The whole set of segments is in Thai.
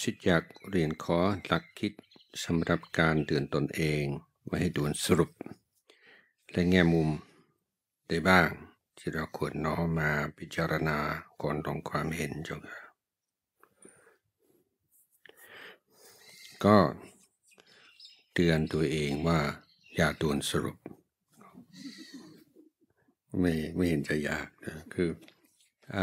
ชิดอยากเรียนขอหลักคิดสำหรับการเตือนตนเองไว้ให้ด่วนสรุป และแง่มุมได้บ้างที่เราควรน้อมมาพิจารณาก่อนลงความเห็นจงก็เตือนตัวเองว่า อย่าด่วนสรุปไม่ไม่เห็นจะยากนะ คืออ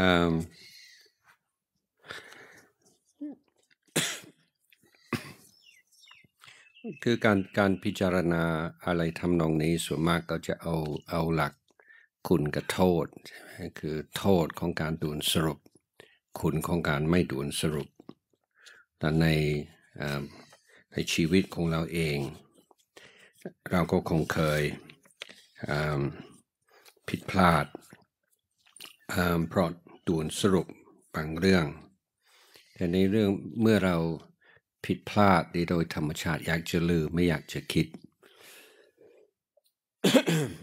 คือการการพิจารณาอะไรทำนองนี้ส่วนมากก็จะเอาเอาหลักคุณกับโทษใช่คือโทษของการดูนสรุปคุณของการไม่ดูนสรุป แต่ในในชีวิตของเราเอง เราก็คงเคยผิดพลาดเพราะดูนสรุปบางเรื่องแต่ในเรื่องเมื่อเราผิดพลาดโดยธรรมชาติ อยากจะลืมไม่อยากจะคิด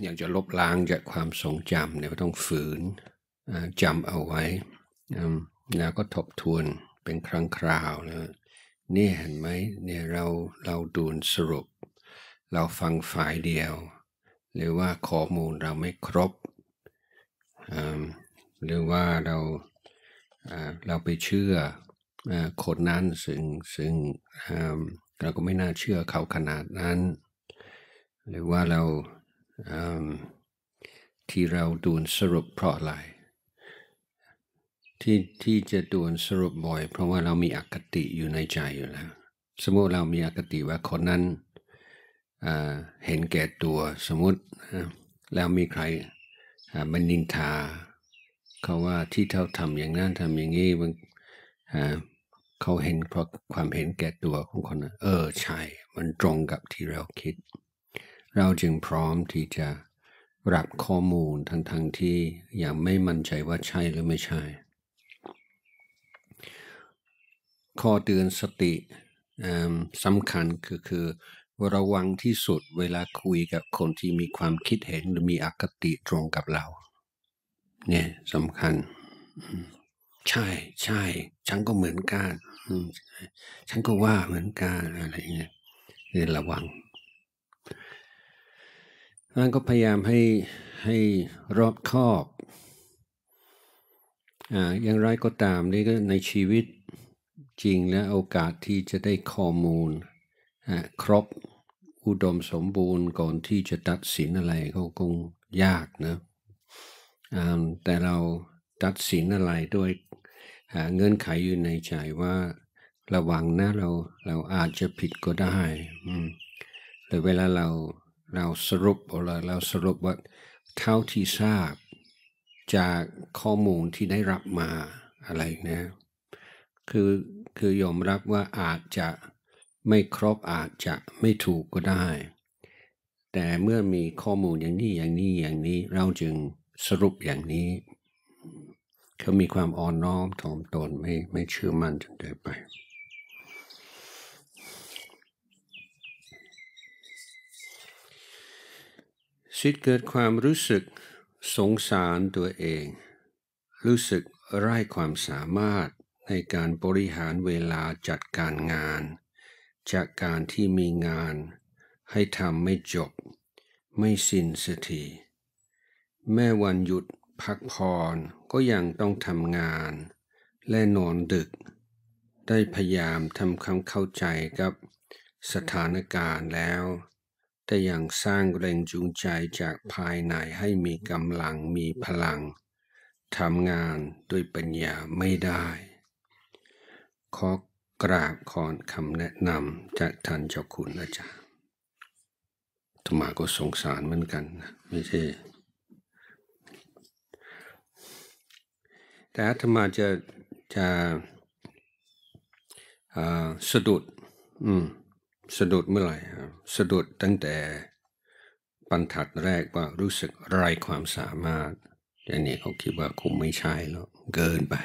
อยากจะลบล้างจากความทรงจำเนี่ยต้องฝืนจำเอาไว้ แล้วก็ทบทวนเป็นครั้งคราวนะนี่เห็นไหมเนี่ยเราเราดูนสรุป เราฟังฝ่ายเดียว หรือว่าข้อมูลเราไม่ครบ หรือว่าเราเราไปเชื่อคนนั้นซึ่งซึ่งเราก็ไม่น่าเชื่อเขาขนาดนั้นหรือว่าเราที่เราดูนสรุปเพราะอะไรที่ที่จะดูนสรุปบ่อย เพราะว่าเรามีอคติอยู่ในใจอยู่แล้ว สมมติเรามีอคติว่าคนนั้นเห็นแก่ตัวสมมติแล้วมีใครมันนินทา เขาว่าที่เท่าทำอย่างนั้นทำอย่างนี้มันเขาเห็นเพราะความเห็นแก่ตัวของคนนะเออ ใช่ มันตรงกับที่เราคิด เราจึงพร้อมที่จะรับข้อมูลทั้งๆทที่ยังไม่มั่นใจว่าใช่หรือไม่ใช่ ข้อเตือนสติสำคัญคือคือระวังที่สุดเวลาคุยกับคนที่มีความคิดเห็นหรือมีอคติตรงกับเรา เนี่ยสำคัญใช่ใช่ ฉันก็เหมือนกันฉันก็ว่าเหมือนกันอะไรเงี้ยเรียนระวังนั่นก็พยายามให้ให้รอบคอบอ่าอย่างไรก็ตามนี่ก็ในชีวิตจริงและโอกาสที่จะได้ข้อมูล ครบอุดมสมบูรณ์ก่อนที่จะตัดสินอะไรก็คงยากนะแต่เราตัดสินอะไรด้วยเงื่อนไขอยู่ในใจว่าระวังนะเรา เราอาจจะผิดก็ได้หรือเวลาเรา เราสรุปเราเราสรุปว่าเท่าที่ทราบจากข้อมูลที่ได้รับมาอะไรนะ คือ คือยอมรับว่าอาจจะไม่ครบอาจจะไม่ถูกก็ได้ แต่เมื่อมีข้อมูลอย่างนี้อย่างนี้ อย่างนี้เราจึงสรุปอย่างนี้เขามีความอ่อนน้อมถ่อมตน ไม่ไม่เชื่อมั่นจนเกินไป สิทธิ์เกิดความรู้สึกสงสารตัวเอง รู้สึกไร้ความสามารถในการบริหารเวลาจัดการงาน จากการที่มีงานให้ทำไม่จบ ไม่สิ้นสถี แม่วันหยุดพักผ่อนก็ยังต้องทำงานและนอนดึก ได้พยายามทำความเข้าใจกับสถานการณ์แล้ว แต่ยังสร้างแรงจูงใจจากภายในให้มีกำลังมีพลังทำงานด้วยปัญญาไม่ได้ ขอกราบขอนคำแนะนำจากท่านเจ้าคุณอาจารย์ธรรมาก็สงสารเหมือนกันนะไม่ใช่แต่อาตมาจะจะสะดุด อืมสะดุดเมื่อไหร่สะดุดตั้งแต่ปันถัดแรกว่ารู้สึกไรความสามารถอันนี้เขาคิดว่าคงไม่ใช่แล้วเกินไป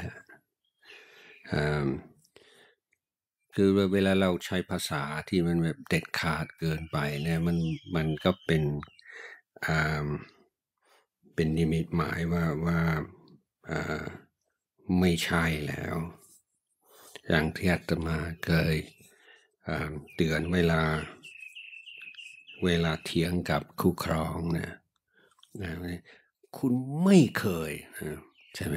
คือเวลาเราใช้ภาษาที่มันแบบเด็ดขาดเกินไปเนี่ยมันมันก็เป็นเป็นนิมิตหมายว่าว่าไม่ใช่แล้ว อย่างที่อาตมาเคยเตือนเวลาเวลาเถียงกับคู่ครองนะนะคุณไม่เคยใช่ไหม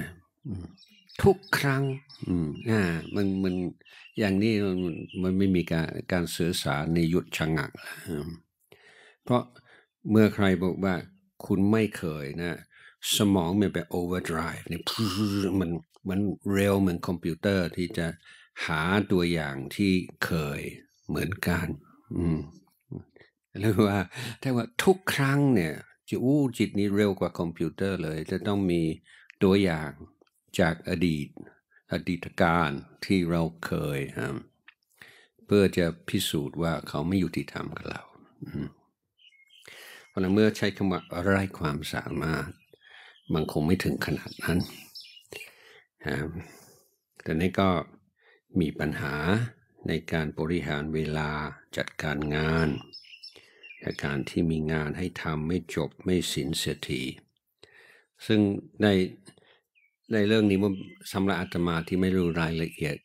ทุกครั้งอ่ามันมันอย่างนี้มันมันไม่มีการการสื่อสารในยุดชะงัก เพราะเมื่อใครบอกว่าคุณไม่เคยนะสมองมันไปโอเวอร์ไดรฟ์เนี่ยมันมันเร็วเหมือนคอมพิวเตอร์ที่จะหาตัวอย่างที่เคยเหมือนกันอืมหรือว่า แต่ว่าทุกครั้งเนี่ยจิอู้จิตนี้เร็วกว่าคอมพิวเตอร์เลย จะต้องมีตัวอย่างจากอดีต อดีตการที่เราเคยครับเพื่อจะพิสูจน์ว่าเขาไม่ยุติธรรมกับเราเพราะนนัเมื่อใช้คำว่าไร้ความสามารถมันคงไม่ถึงขนาดนั้นแต่นี้ก็มีปัญหาในการบริหารเวลาจัดการงานอาการที่มีงานให้ทำไม่จบไม่สินเสียทีซึ่งในในเรื่องนี้มันสำหรับอาตมาที่ไม่รู้รายละเอียด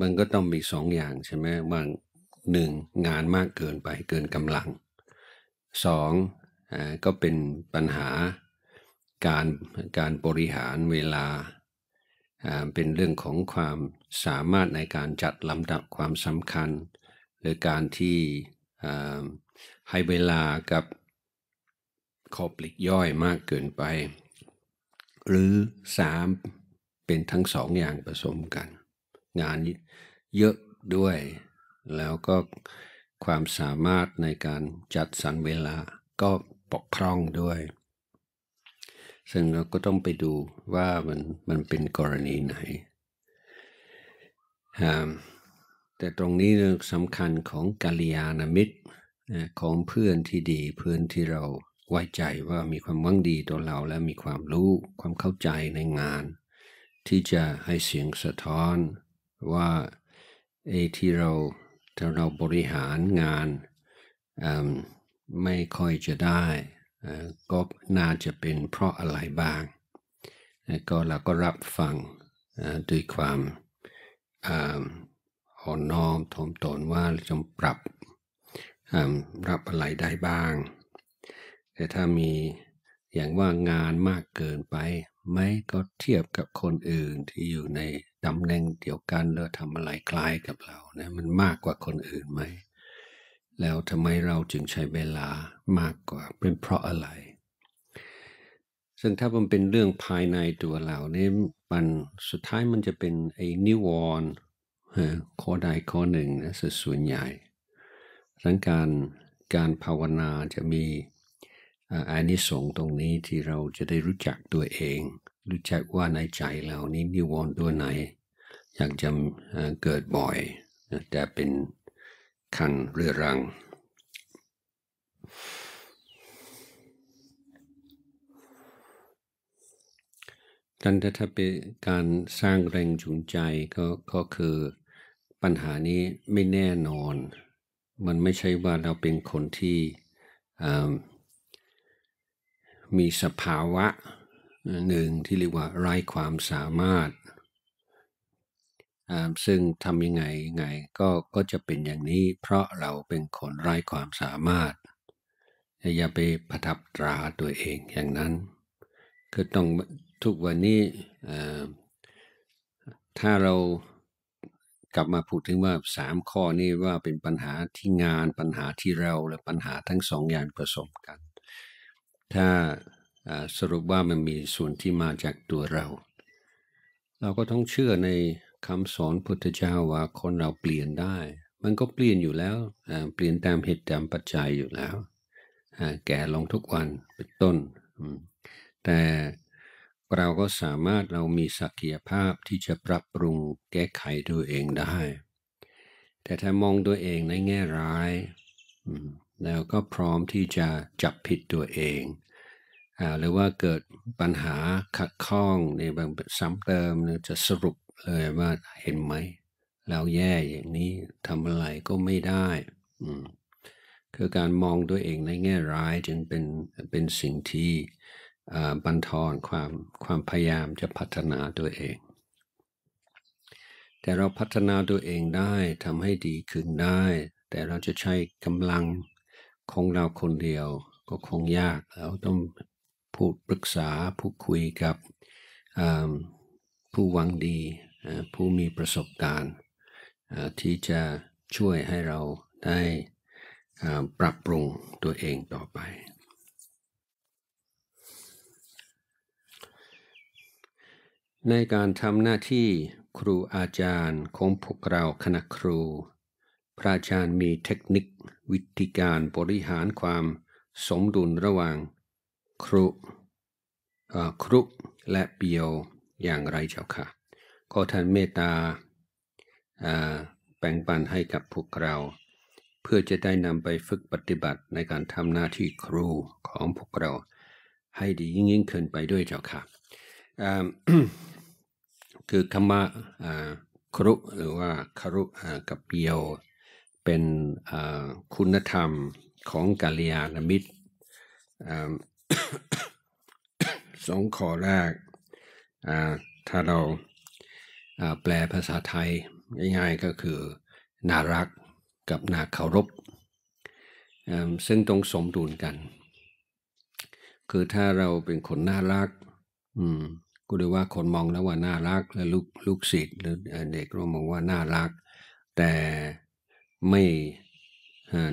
มันก็ต้องมีสองอย่าง ใช่ไหมว่าหนึ่งงานมากเกินไปเกินกำลังสองก็เป็นปัญหาการการบริหารเวลาเป็นเรื่องของความสามารถในการจัดลำดับความสำคัญ หรือการที่ให้เวลากับขอบปลิกย่อยมากเกินไป หรือสามเป็นทั้งสองอย่างผสมกัน งานเยอะด้วยแล้วก็ความสามารถในการจัดสรรเวลาก็ปกพร่องด้วยซึ่งเราก็ต้องไปดูว่ามันมันเป็นกรณีไหน แต่ตรงนี้สำคัญของกาลยาามิตรของเพื่อนที่ดีเพื่อนที่เราไว้ใจว่ามีความวังดีต่อเราและมีความรู้ความเข้าใจในงาน ที่จะให้เสียงสะท้อนว่าเอที่เราถ้าเราบริหารงานไม่ค่อยจะได้ก็น่าจะเป็นเพราะอะไรบ้างก็เราก็รับฟังด้วยความอ่อนน้อมถ่อมตนว่าจะปรับรับอะไรได้บ้าง แต่ถ้ามีอย่างว่างานมากเกินไปไหมก็เทียบกับคนอื่นที่อยู่ในตำแหน่งเดียวกันแล้วทำอะไรคล้ายกับเรานะมันมากกว่าคนอื่นไหมแล้วทำไมเราจึงใช้เวลามากกว่า เป็นเพราะอะไร ซึ่งถ้ามันเป็นเรื่องภายในตัวเราเนี่ยมันสุดท้ายมันจะเป็นไอ้นิวรณ์ข้อใดข้อหนึ่งนะส่วนใหญ่ลังการการภาวนาจะมีอานิสงส์ตรงนี้ที่เราจะได้รู้จักตัวเอง รู้จักว่าในใจเรานี้นิวรณ์ตัวไหน อยากจะเกิดบ่อยแต่เป็นคันเรือรังดันถ้าเป็นการสร้างแรงจูงใจก็ก็คือปัญหานี้ไม่แน่นอน มันไม่ใช่ว่าเราเป็นคนที่มีสภาวะหนึ่งที่เรียกว่าไร้ความสามารถซึ่งทำยังไงไงก็ ก็จะเป็นอย่างนี้ เพราะเราเป็นคนไร้ความสามารถ อย่าไปประทับตราตัวเองอย่างนั้นก็ต้องทุกวันนี้ถ้าเรากลับมาพูดถึงว่าสามข้อนี้ว่าเป็นปัญหาที่งาน ปัญหาที่เรา และปัญหาทั้งสองอย่างผสมกัน ถ้าสรุปว่ามันมีส่วนที่มาจากตัวเรา เราก็ต้องเชื่อในคำสอนพุทธเจ้าว่าคนเราเปลี่ยนได้ มันก็เปลี่ยนอยู่แล้วเปลี่ยนตามเหตุตามปัจจัยอยู่แล้ว แก่ลงทุกวันเป็นต้น แต่เราก็สามารถเรามีศักยภาพที่จะปรับปรุงแก้ไขตัวเองได้ แต่ถ้ามองตัวเองในแง่ร้าย แล้วก็พร้อมที่จะจับผิดตัวเองหรือว่าเกิดปัญหาขัดข้องในบางซ้ำเติมจะสรุปเลยว่าเห็นไหมเราแย่อย่างนี้ทำอะไรก็ไม่ได้ คือการมองตัวเองในแง่ร้ายจึงเป็นเป็นสิ่งที่บันทอนความความพยายามจะพัฒนาตัวเอง แต่เราพัฒนาตัวเองได้ทำให้ดีขึ้นได้ แต่เราจะใช้กำลังของเราคนเดียวก็คงยาก เราต้องพูดปรึกษาพูดคุยกับผู้หวังดีผู้มีประสบการณ์ที่จะช่วยให้เราได้ปรับปรุงตัวเองต่อไป ในการทำหน้าที่ครูอาจารย์ของพวกเราคณะครู พระอาจารย์มีเทคนิควิธีการบริหารความสมดุลระหว่างครุครุและเปียวอย่างไรเจ้าค่ะ ขอท่านเมตตาแบ่งปันให้กับพวกเรา เพื่อจะได้นำไปฝึกปฏิบัติในการทำหน้าที่ครูของพวกเราให้ดียิ่งยิ่งขึ้นไปด้วยเจ้าค่ะคือคำว่าครุหรือว่าครุกับเปียวเป็นคุณธรรมของกาลยานมิตรสองข้อแรกถ้าเราแปลภาษาไทยง่ายๆก็คือนารักกับนาเคารพซึ่งตรงสมดุลกัน คือถ้าเราเป็นคนน่ารักก็เรียกว่าคนมองแล้วว่าน่ารักแล้วลูกลูกศิษย์หรือเด็กเรามองว่าน่ารัก แต่ไม่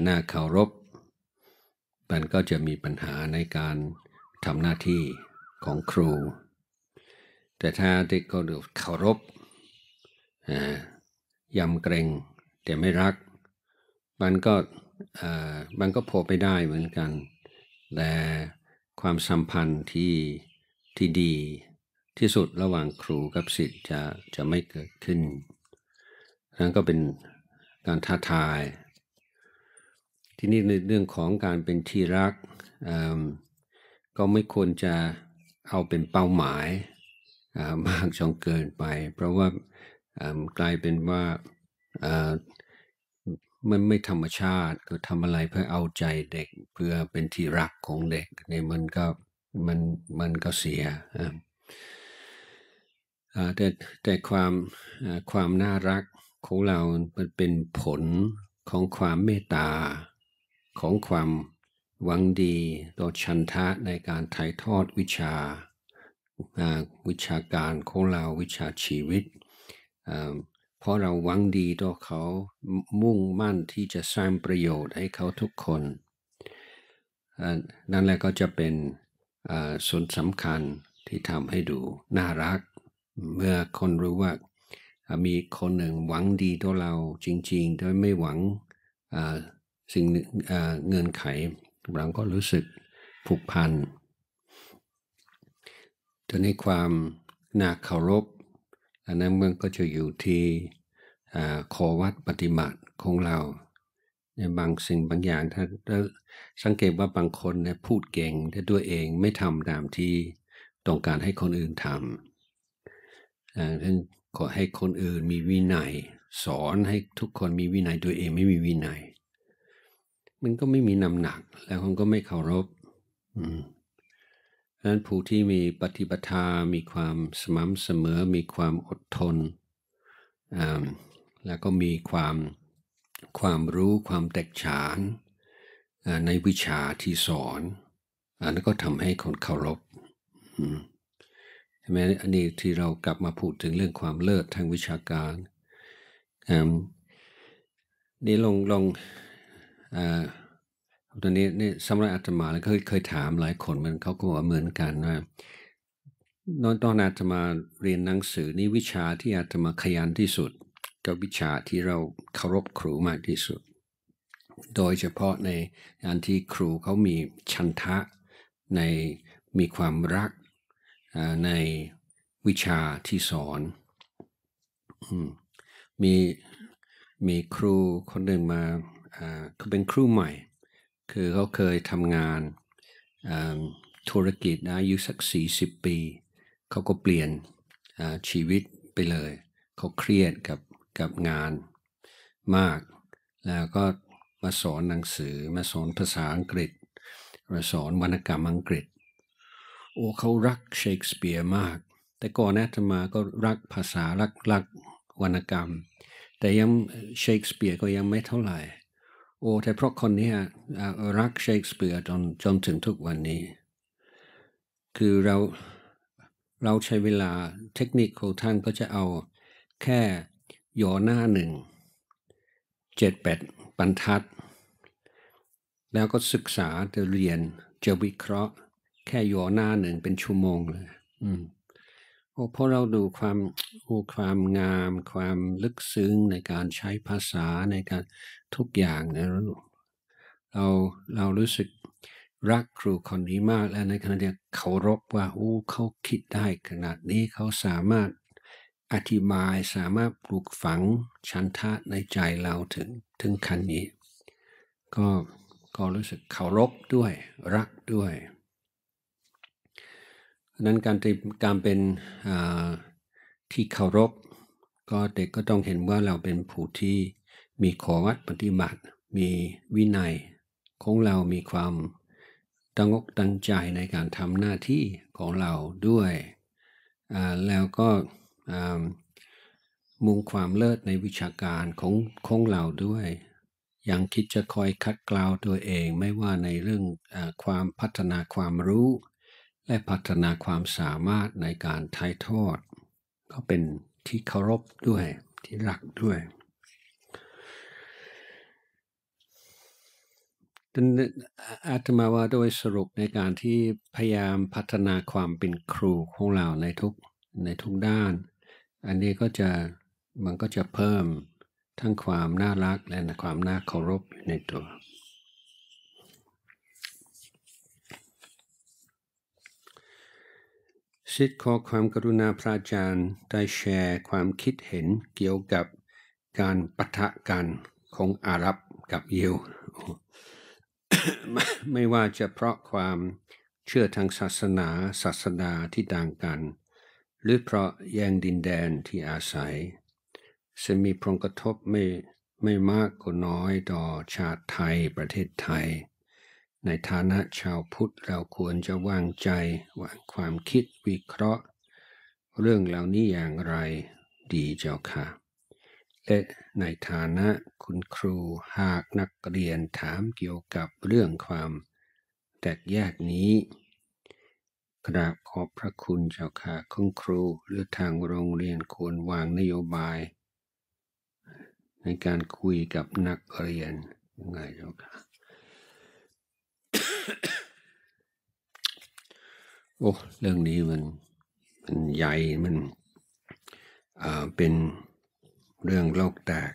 น่าเคารพมันก็จะมีปัญหาในการทำหน้าที่ของครูแต่ถ้าที่เขาเคารพยำเกรงแต่ไม่รักมันก็มันก็พอไปได้เหมือนกัน แต่ความสัมพันธ์ที่ที่ดีที่สุดระหว่างครูกับศิษย์จะจะไม่เกิดขึ้น นั่นก็เป็นการท้าทาย ที่นี่ในเรื่องของการเป็นที่รัก ก็ไม่ควรจะเอาเป็นเป้าหมายมากจนเกินไป เพราะว่ากลายเป็นว่ามันไม่ธรรมชาติก็ทำอะไรเพื่อเอาใจเด็กเพื่อเป็นที่รักของเด็กเนี่ยมันก็มันมันก็เสีย แต่แต่ความความน่ารักของเรามันเป็นผลของความเมตตาของความหวังดีต่อชันทะในการถ่ายทอดวิชาวิชาการของเราวิชาชีวิต เพราะเราหวังดีต่อเขามุ่งมั่นที่จะสร้างประโยชน์ให้เขาทุกคน นั่นแหละก็จะเป็นส่วนสำคัญที่ทำให้ดูน่ารัก เมื่อคนรู้ว่ามีคนหนึ่งหวังดีต่อเราจริงๆโดยไม่หวังสิ่งเงินไขเราก็รู้สึกผูกพันตันี้ความนัาเคารพอันนั้นมันก็จะอยู่ที่ขอวัดปฏิบัติของเราในบางสิ่งบางอย่าง ถ้าสังเกตว่าบางคนเนี่ยพูดเก่ง แต่ตัวเองไม่ทำตามที่ต้องการให้คนอื่นทำดังนั้นขอให้คนอื่นมีวินัยสอนให้ทุกคนมีวินัยตัวเองไม่มีวินัยมันก็ไม่มีน้ำหนัก แล้วคนก็ไม่เคารพอืมดังนั้นผู้ที่มีปฏิปทามีความสม่ำเสมอมีความอดทน แล้วก็มีความความรู้ความแตกฉานในวิชาที่สอน อันนั้นก็ทำให้คนเคารพใช่ไหมอันนี้ที่เรากลับมาพูดถึงเรื่องความเลิศทางวิชาการนี่ลองลองอตอนนี้นี่สำหรับอาตมาแล้วเคยเคยถามหลายคนมันเขาก็บอกเหมือนกันว่าตอนอาตมาเรียนหนังสือนี่วิชาที่อาตมาขยันที่สุดกับวิชาที่เราเคารพครูมากที่สุด โดยเฉพาะในอันที่ครูเขามีชันทะในมีความรักในวิชาที่สอน มีมีครูคนหนึ่งมาเขาเป็นครูใหม่คือเขาเคยทำงานธุรกิจนะอายุสักสสี่ิบปี เขาก็เปลี่ยนชีวิตไปเลย เขาเครียดกับกับงานมาก แล้วก็มาสอนหนังสือมาสอนภาษาอังกฤษมาสอนวรรณกรรมอังกฤษโอ้เขารักเชคสเปียร์มาก แต่ก่อนนะธมาก็รักภาษารักรักวรรณกรรม แต่ยังเชคสเปียร์ก็ยังไม่เท่าไหร่โอ้ แต่เพราะคนนี้รักเชคสเปียร์จนจนถึงทุกวันนี้ คือเราเราใช้เวลาเทคนิคของท่านก็จะเอาแค่ย่อหน้าหนึ่งเจ็ดแปดบรรทัด แล้วก็ศึกษาจะเรียนจะวิเคราะห์ แค่ย่อหน้าหนึ่งเป็นชั่วโมงเลย อืมโอ้พอเราดูความโอ้ความงาม ความลึกซึ้งในการใช้ภาษาในการทุกอย่างนะเราเรารู้สึกรักครูคนนี้มากและในขณะเดียวกเคารพว่าโอ้เขาคิดได้ ขนาดนี้เขาสามารถอธิบายสามารถปลูกฝังชันทะในใจเราถึงถึงขั้นนี้ก็ก็รู้สึกเคารพด้วยรักด้วยนั้นการตีการเป็นที่เคารพก็เด็กก็ต้องเห็นว่าเราเป็นผู้ที่มีขอวัดปฏิบัติมีวินัยของเรามีความตั้งอกตั้งใจในการทำหน้าที่ของเราด้วย แล้วก็มุ่งความเลิศในวิชาการของของเราด้วยยังคิดจะคอยคัดกราวตัวเอง ไม่ว่าในเรื่องอความพัฒนาความรู้และพัฒนาความสามารถในการถ่ายทอดก็เป็นที่เคารพด้วยที่รักด้วยดัังนน้อาตมาว่าโดยสรุปในการที่พยายามพัฒนาความเป็นครูของเราในทุกในทุกด้าน อันนี้ก็จะมันก็จะเพิ่มทั้งความน่ารัก และความน่าเคารพในตัวสิทธิ์ขอความกรุณาพระอาจารย์ได้แชร์ความคิดเห็นเกี่ยวกับการปะทะกันของอาหรับกับยิว ไม่ว่าจะเพราะความเชื่อทางศาสนาศาสนาที่ต่างกัน หรือเพราะแย่งดินแดนที่อาศัยจะมีผลกระทบไม่ไม่มากก็น้อยต่อชาติไทยประเทศไทยในฐานะชาวพุทธเราควรจะวางใจวางความคิดวิเคราะห์ เรื่องเหล่านี้อย่างไรดีเจ้าค่ะ และในฐานะคุณครูหากนักเรียนถามเกี่ยวกับเรื่องความ แตกแยกนี้กราบขอบพระคุณเจ้าค่ะคุณครูหรือทางโรงเรียนควรวางนโยบาย ในการคุยกับนักเรียนยังไงเจ้าค่ะโอ้เรื่องนี้มันมันใหญ่มันเป็นเรื่องโลกแตก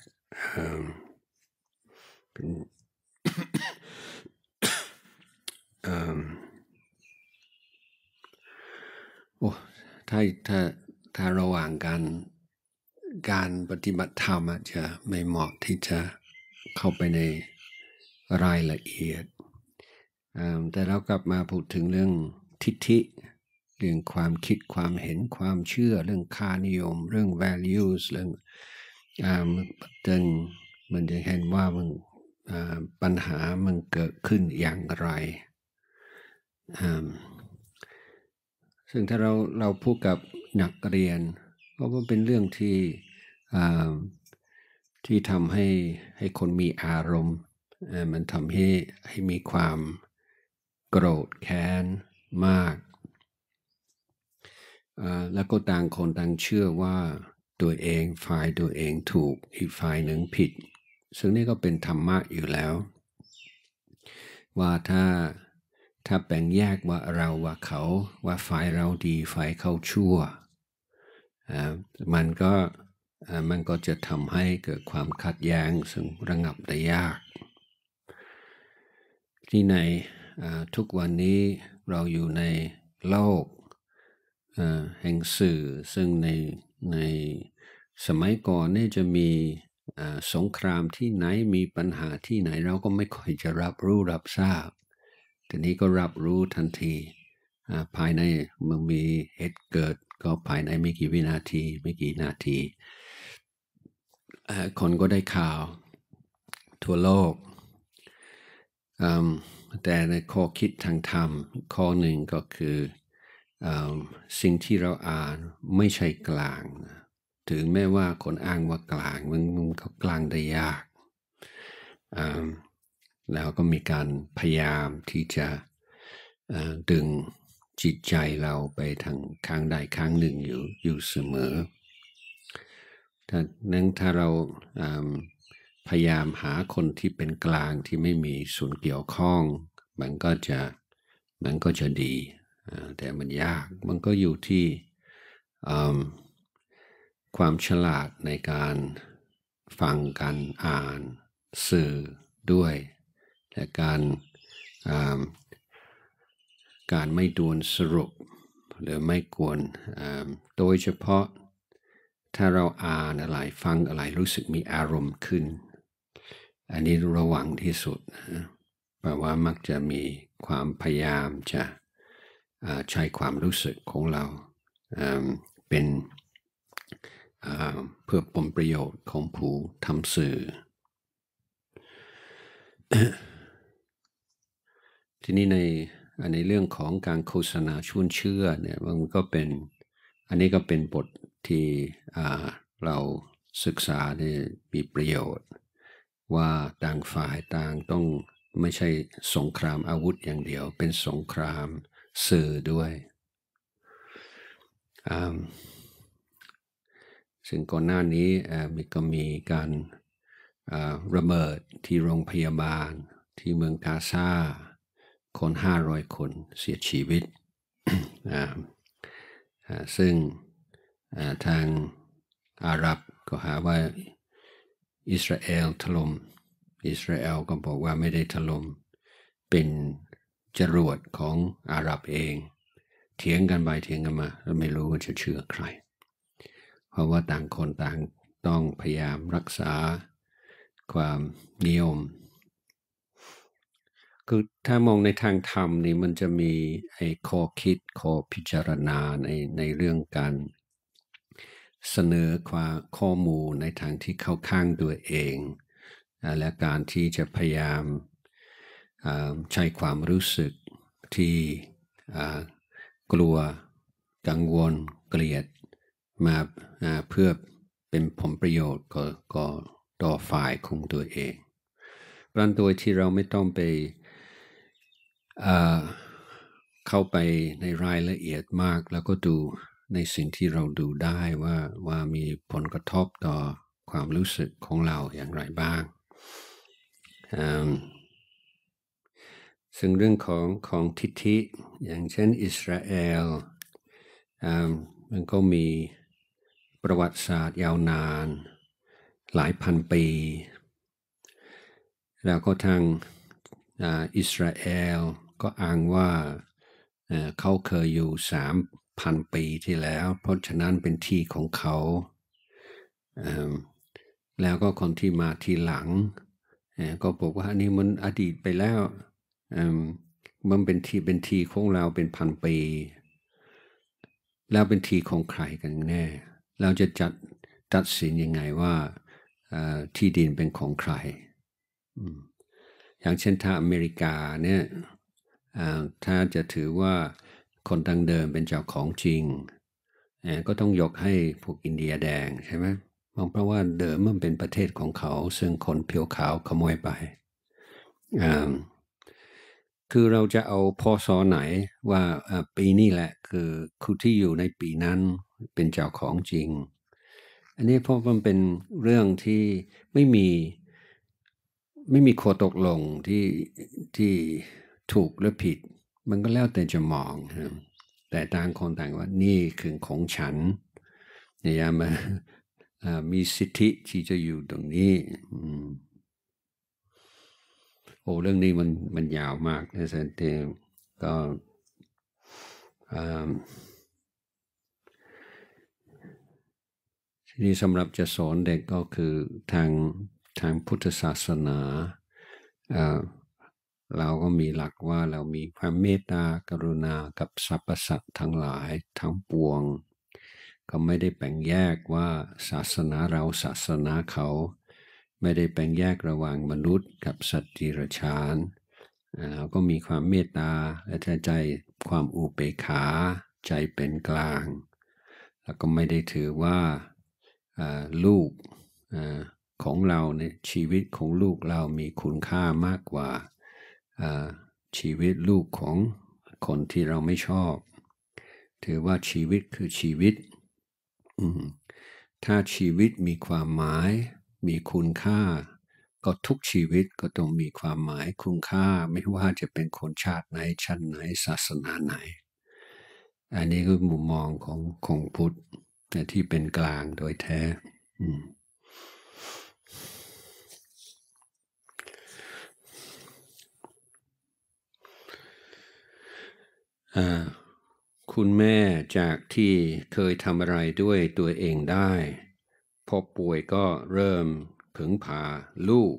เป็นโอ้ถ้าถ้าถ้าระหว่างการการปฏิบัติธรรมจะไม่เหมาะที่จะเข้าไปในรายละเอียดแต่เรากลับมาพูดถึงเรื่องทิฏฐิเรื่องความคิดความเห็นความเชื่อเรื่องค่านิยม เรื่อง values เรื่องจึงมันจะเห็นว่ามันปัญหามันเกิดขึ้นอย่างไร ซึ่งถ้าเราเราพูดกับนักเรียน ก็เป็นเรื่องที่ที่ทำให้ให้คนมีอารมณ์ มันทำให้ให้มีความโกรธแค้น มาก แล้วก็ต่างคนต่างเชื่อว่าตัวเองฝ่ายตัวเองถูกอีกฝ่ายหนึ่งผิด ซึ่งนี่ก็เป็นธรรมะอยู่แล้ว ว่าถ้าถ้าแบ่งแยกว่าเราว่าเขาว่าฝ่ายเราดีฝ่ายเขาชั่วมันก็มันก็จะทำให้เกิดความขัดแย้งซึ่งระงับได้ยาก ที่ในทุกวันนี้เราอยู่ในโลกแห่งสื่อ ซึ่งในในสมัยก่อนนี่จะมีสงครามที่ไหนมีปัญหาที่ไหน เราก็ไม่ค่อยจะรับรู้รับทราบทีนี้ก็รับรู้ทันที ภายในมันมีเหตุเกิด ก็ภายในไม่กี่วินาทีไม่กี่นาที คนก็ได้ข่าว ทั่วโลกแต่ในข้อคิดทางธรรมข้อหนึ่งก็คืออสิ่งที่เราอ่านไม่ใช่กลาง ถึงแม้ว่าคนอ้างว่ากลางมันมก็กลางได้ยาก แล้วก็มีการพยายามที่จะดึงจิตใจเราไปทางข้างใดข้างหนึ่งอยู่อยู่เสมอถ้านั้นถ้าเราพยายามหาคนที่เป็นกลางที่ไม่มีส่วนเกี่ยวข้องมันก็จะมันก็จะดีแต่มันยาก มันก็อยู่ที่ความฉลาดในการฟังการอ่านสื่อด้วย และการการไม่ดวนสรุปหรือไม่กวนโดยเฉพาะ ถ้าเราอ่านอะไรฟังอะไรรู้สึกมีอารมณ์ขึ้นอันนี้ระวังที่สุดเพแปลว่ามักจะมีความพยายามจะใช้ความรู้สึกของเราเป็นเพื่อผลประโยชน์ของผู้ทำสื่อ ทีนี้ในในเรื่องของการโฆษณาชวนเชื่อเนี่ยมันก็เป็นอันนี้ก็เป็นบทที่เราศึกษาเนี่มีประโยชน์ว่าต่างฝ่ายต่างต้องไม่ใช่สงครามอาวุธอย่างเดียวเป็นสงครามสื่อด้วย ซึ่งก่อนหน้านี้มก็มีการระเบิดที่โรงพยาบาลที่เมืองกาซาคน 500 คนเสียชีวิต ซึ่งทางอาหรับก็หาว่าอิสราเอลถลม่มอิสราเอลก็บอกว่าไม่ได้ถลม่มเป็นจรวดของอาหรับเอง เถียงกันไปเถียงกันมา แล้วไม่รู้ว่าจะเชื่อใคร เพราะว่าต่างคนต่างต้องพยายามรักษาความนิยม คือถ้ามองในทางธรรมนี่มันจะมีไอ้ข้อคิดข้อพิจารณาในในเรื่องการเสนอความข้อมูลในทางที่เข้าข้างตัวเอง และการที่จะพยายามใช้ความรู้สึกที่กลัวกังวลเกลียดมาเพื่อเป็นผลประโยชน์ก็ต่อฝ่ายคองตัวเองเพราะตัวที่เราไม่ต้องไปเข้าไปในรายละเอียดมากแล้วก็ดูในสิ่งที่เราดูได้ว่าว่ามีผลกระทบต่อความรู้สึกของเราอย่างไรบ้าง ซึ่งเรื่องของของทิฐิอย่างเช่นอิสราเอลมันก็มีประวัติศาสตร์ยาวนานหลายพันปี แล้วก็ทางอิสราเอลก็อ้างว่าเขาเคยอยู่สามพันปีที่แล้ว เพราะฉะนั้นเป็นที่ของเขาแล้วก็คนที่มาทีหลังก็บอกว่าอันนี้มันอดีตไปแล้วมันเป็นทีเป็นทีของเราเป็นพันปีแล้วเป็นทีของใครกันแน่เราจะจัดตัดสินยังไงว่าที่ดินเป็นของใครอย่างเช่นถ้าอเมริกาเนี่ยถ้าจะถือว่าคนดังเดิมเป็นเจ้าของจริง ก็ต้องยกให้พวกอินเดียแดงใช่ไหมเพราะว่าเดิมมันเป็นประเทศของเขา ซึ่งคนผิวขาวขโมยไป คือเราจะเอาพศไหนว่าปีนี้แหละคือคุที่อยู่ในปีนั้นเป็นเจ้าของจริง อันนี้เพราะมันเป็นเรื่องที่ไม่มีไม่มีข้อตกลงที่ที่ถูกหรือผิดมันก็แล้วแต่จะมองนะแต่ต่างคนต่างว่านี่คือของฉันอย่ามามีสิทธิที่จะอยู่ตรงนี้ โอ้เรื่องนี้มันมันยาวมากนะสันติก็ทีนี้สำหรับจะสอนเด็กก็คือทางทางพุทธศาสนาเราก็มีหลักว่าเรามีความเมตตากรุณากับสรรพสัตว์ทั้งหลายทั้งปวง ก็ไม่ได้แบ่งแยกว่าศาสนาเราศาสนาเขา ไม่ได้แบ่งแยกระหว่างมนุษย์กับสัตว์ดิรชานเราก็มีความเมตตาและใจความอุเบกขาใจเป็นกลาง แล้วก็ไม่ได้ถือว่าลูกของเราในชีวิตของลูกเรามีคุณค่ามากกว่าอชีวิตลูกของคนที่เราไม่ชอบ ถือว่าชีวิตคือชีวิตถ้าชีวิตมีความหมาย มีคุณค่า ก็ทุกชีวิตก็ต้องมีความหมายคุณค่า ไม่ว่าจะเป็นคนชาติไหน ชั้นไหนศาสนาไหน อันนี้คือมุมมองของของพุทธแต่ที่เป็นกลางโดยแท้อืมคุณแม่จากที่เคยทำอะไรด้วยตัวเองได้พอป่วยก็เริ่มผึงพาลูก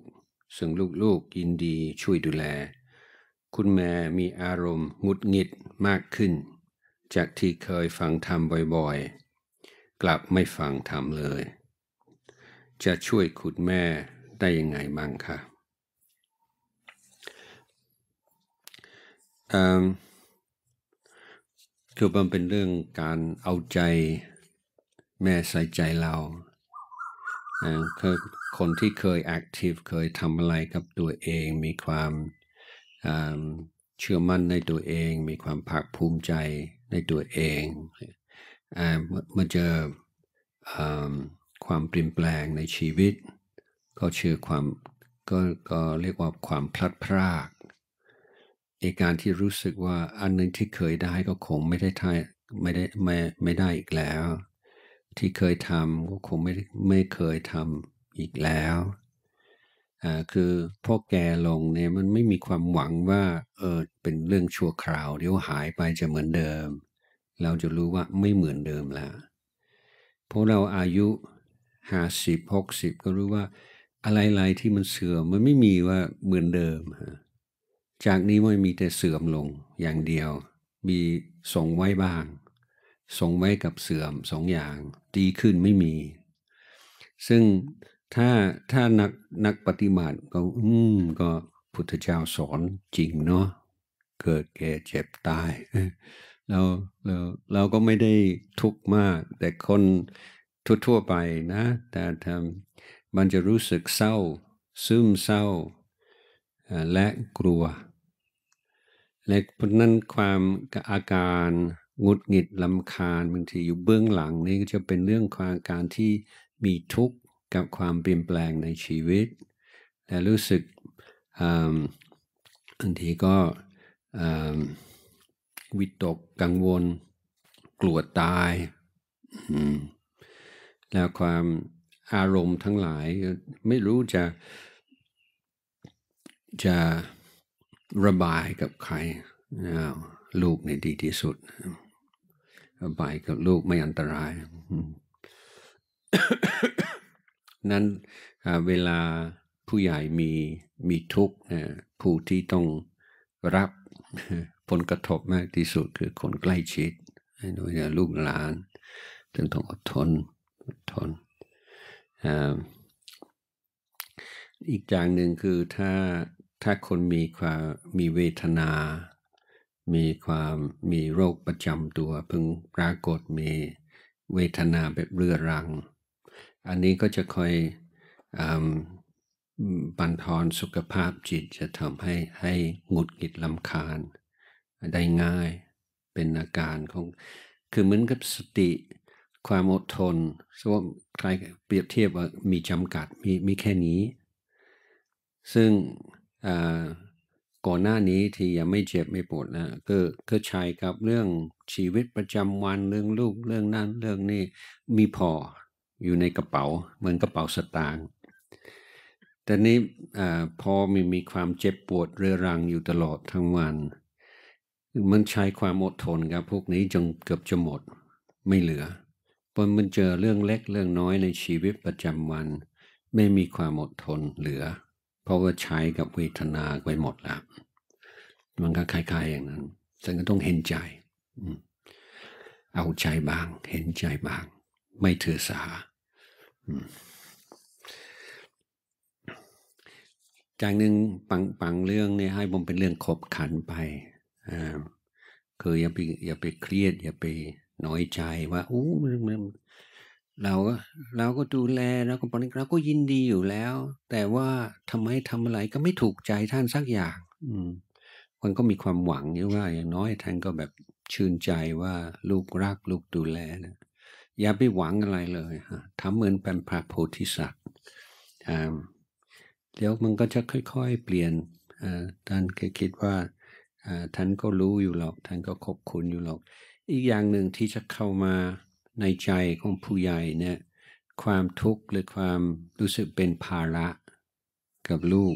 ซึ่งลูกๆยินดีช่วยดูแล คุณแม่มีอารมณ์หงุดหงิดมากขึ้น จากที่เคยฟังธรรมบ่อยๆ กลับไม่ฟังธรรมเลย จะช่วยคุณแม่ได้ยังไงบ้างคะคือมันเป็นเรื่องการเอาใจแม่ใส่ใจเราคือคนที่เคยแอคทีฟเคยทำอะไรกับตัวเอง มีความเชื่อมั่นในตัวเอง มีความภาคภูมิใจในตัวเองเมื่อเจอความเปลี่ยนแปลงในชีวิต ก็เชื่อความก็ก็เรียกว่าความพลัดพรากเอการที่รู้สึกว่าอันนึงที่เคยได้ก็คงไม่ได้ทายไม่ได้ไม่ไม่ได้อีกแล้ว ที่เคยทำก็คงไม่ไม่เคยทำอีกแล้ว อ่าคือพ่อแก่ลงเนี่ยมันไม่มีความหวังว่าเออเป็นเรื่องชั่วคราว เดี๋ยวหายไปจะเหมือนเดิม เราจะรู้ว่าไม่เหมือนเดิมแล้วเพราะเราอายุห้าสิบหกสิบก็รู้ว่าอะไรๆที่มันเสื่อมมันไม่มีว่าเหมือนเดิมฮะจากนี้ไม่มีแต่เสื่อมลงอย่างเดียว มีส่งไว้บ้าง ส่งไว้กับเสื่อมสองอย่าง ดีขึ้นไม่มี ซึ่งถ้าถ้านักนักปฏิบัติก็ อืมก็พุทธเจ้าสอนจริงเนาะเกิดแก่เจ็บตายเราเราเราก็ไม่ได้ทุกข์มาก แต่คนทั่วๆไปนะ แต่ทำมันจะรู้สึกเศร้า ซึมเศร้าและกลัวและเพราะนั้นความอาการ งุดหงิดลำคาญบางทีอยู่เบื้องหลังนี่ก็จะเป็นเรื่องความการที่มีทุกข์กับความเปลี่ยนแปลงในชีวิต และรู้สึกบางทีก็วิตกกังวลกลัวตาย แล้วความอารมณ์ทั้งหลายไม่รู้จะจะระบายกับใครลูกในดีที่สุด ระบายกับลูกไม่อันตราย นั้นเวลาผู้ใหญ่มีมีทุกข์ผู้ที่ต้องรับผลกระทบมากที่สุดคือคนใกล้ชิดโดยเฉพาะลูกหลานจึงต้องอดทน อดทน อีกอย่างหนึ่งคือถ้าถ้าคนมีความ มีเวทนา มีความ มีโรคประจำตัวพึงปรากฏมีเวทนาแบบเรื้อรัง อันนี้ก็จะคอยอบันทอนสุขภาพจิตจะทำให้ให้หงุดหงิดลำคาญ ได้ง่ายเป็นอาการของ คือเหมือนกับสติความอดทนสว่าใครเปรียบเทียบว่ามีจำกัด มีมีแค่นี้ ซึ่งก่อนหน้านี้ที่ยังไม่เจ็บไม่ปวดนะก็ก็ใช้กับเรื่องชีวิตประจำวันเรื่องลูกเรื่องนั่นเรื่องนี้มีพออยู่ในกระเป๋าเหมือนกระเป๋าสตางค์แต่นี้อพอมีมีความเจ็บปวดเรื้อรังอยู่ตลอดทั้งวัน มันใช้ความอดทนครับพวกนี้จนเกือบจะหมดไม่เหลือพอมันเจอเรื่องเล็กเรื่องน้อยในชีวิตประจำวัน ไม่มีความอดทนเหลือเพราะก็ใช้กับเวทนาไปหมดแล้ว มันก็คล้ายๆ อย่างนั้นฉันก็ต้องเห็นใจเอาใจบาง เห็นใจบาง ไม่ถือสาจากหนึ่งปังปังเรื่องเนี่ยให้ผมเป็นเรื่องขบขันไปคืออย่าไปอย่าไปเครียด อย่าไปน้อยใจว่าออ้มันเราก็เราก็ดูแลเราก็ปนิกเราก็ยินดีอยู่แล้ว แต่ว่าทำไมทำอะไรก็ไม่ถูกใจท่านสักอย่าง อืมมันก็มีความหวังอยู่ว่าอย่างน้อยท่านก็แบบชื่นใจว่าลูกรักลูกดูแลนะอย่าไปหวังอะไรเลยฮะทำเหมือนเป็นพระโพธิสัตว์เดี๋ยวมันก็จะค่อยๆ เปลี่ยนท่านก็คิดว่าท่านก็รู้อยู่หรอกท่านก็ขอบคุณอยู่หรอก อีกอย่างหนึ่งที่จะเข้ามาในใจของผู้ใหญ่เนี่ย ความทุกข์ หรือความรู้สึกเป็นภาระกับลูก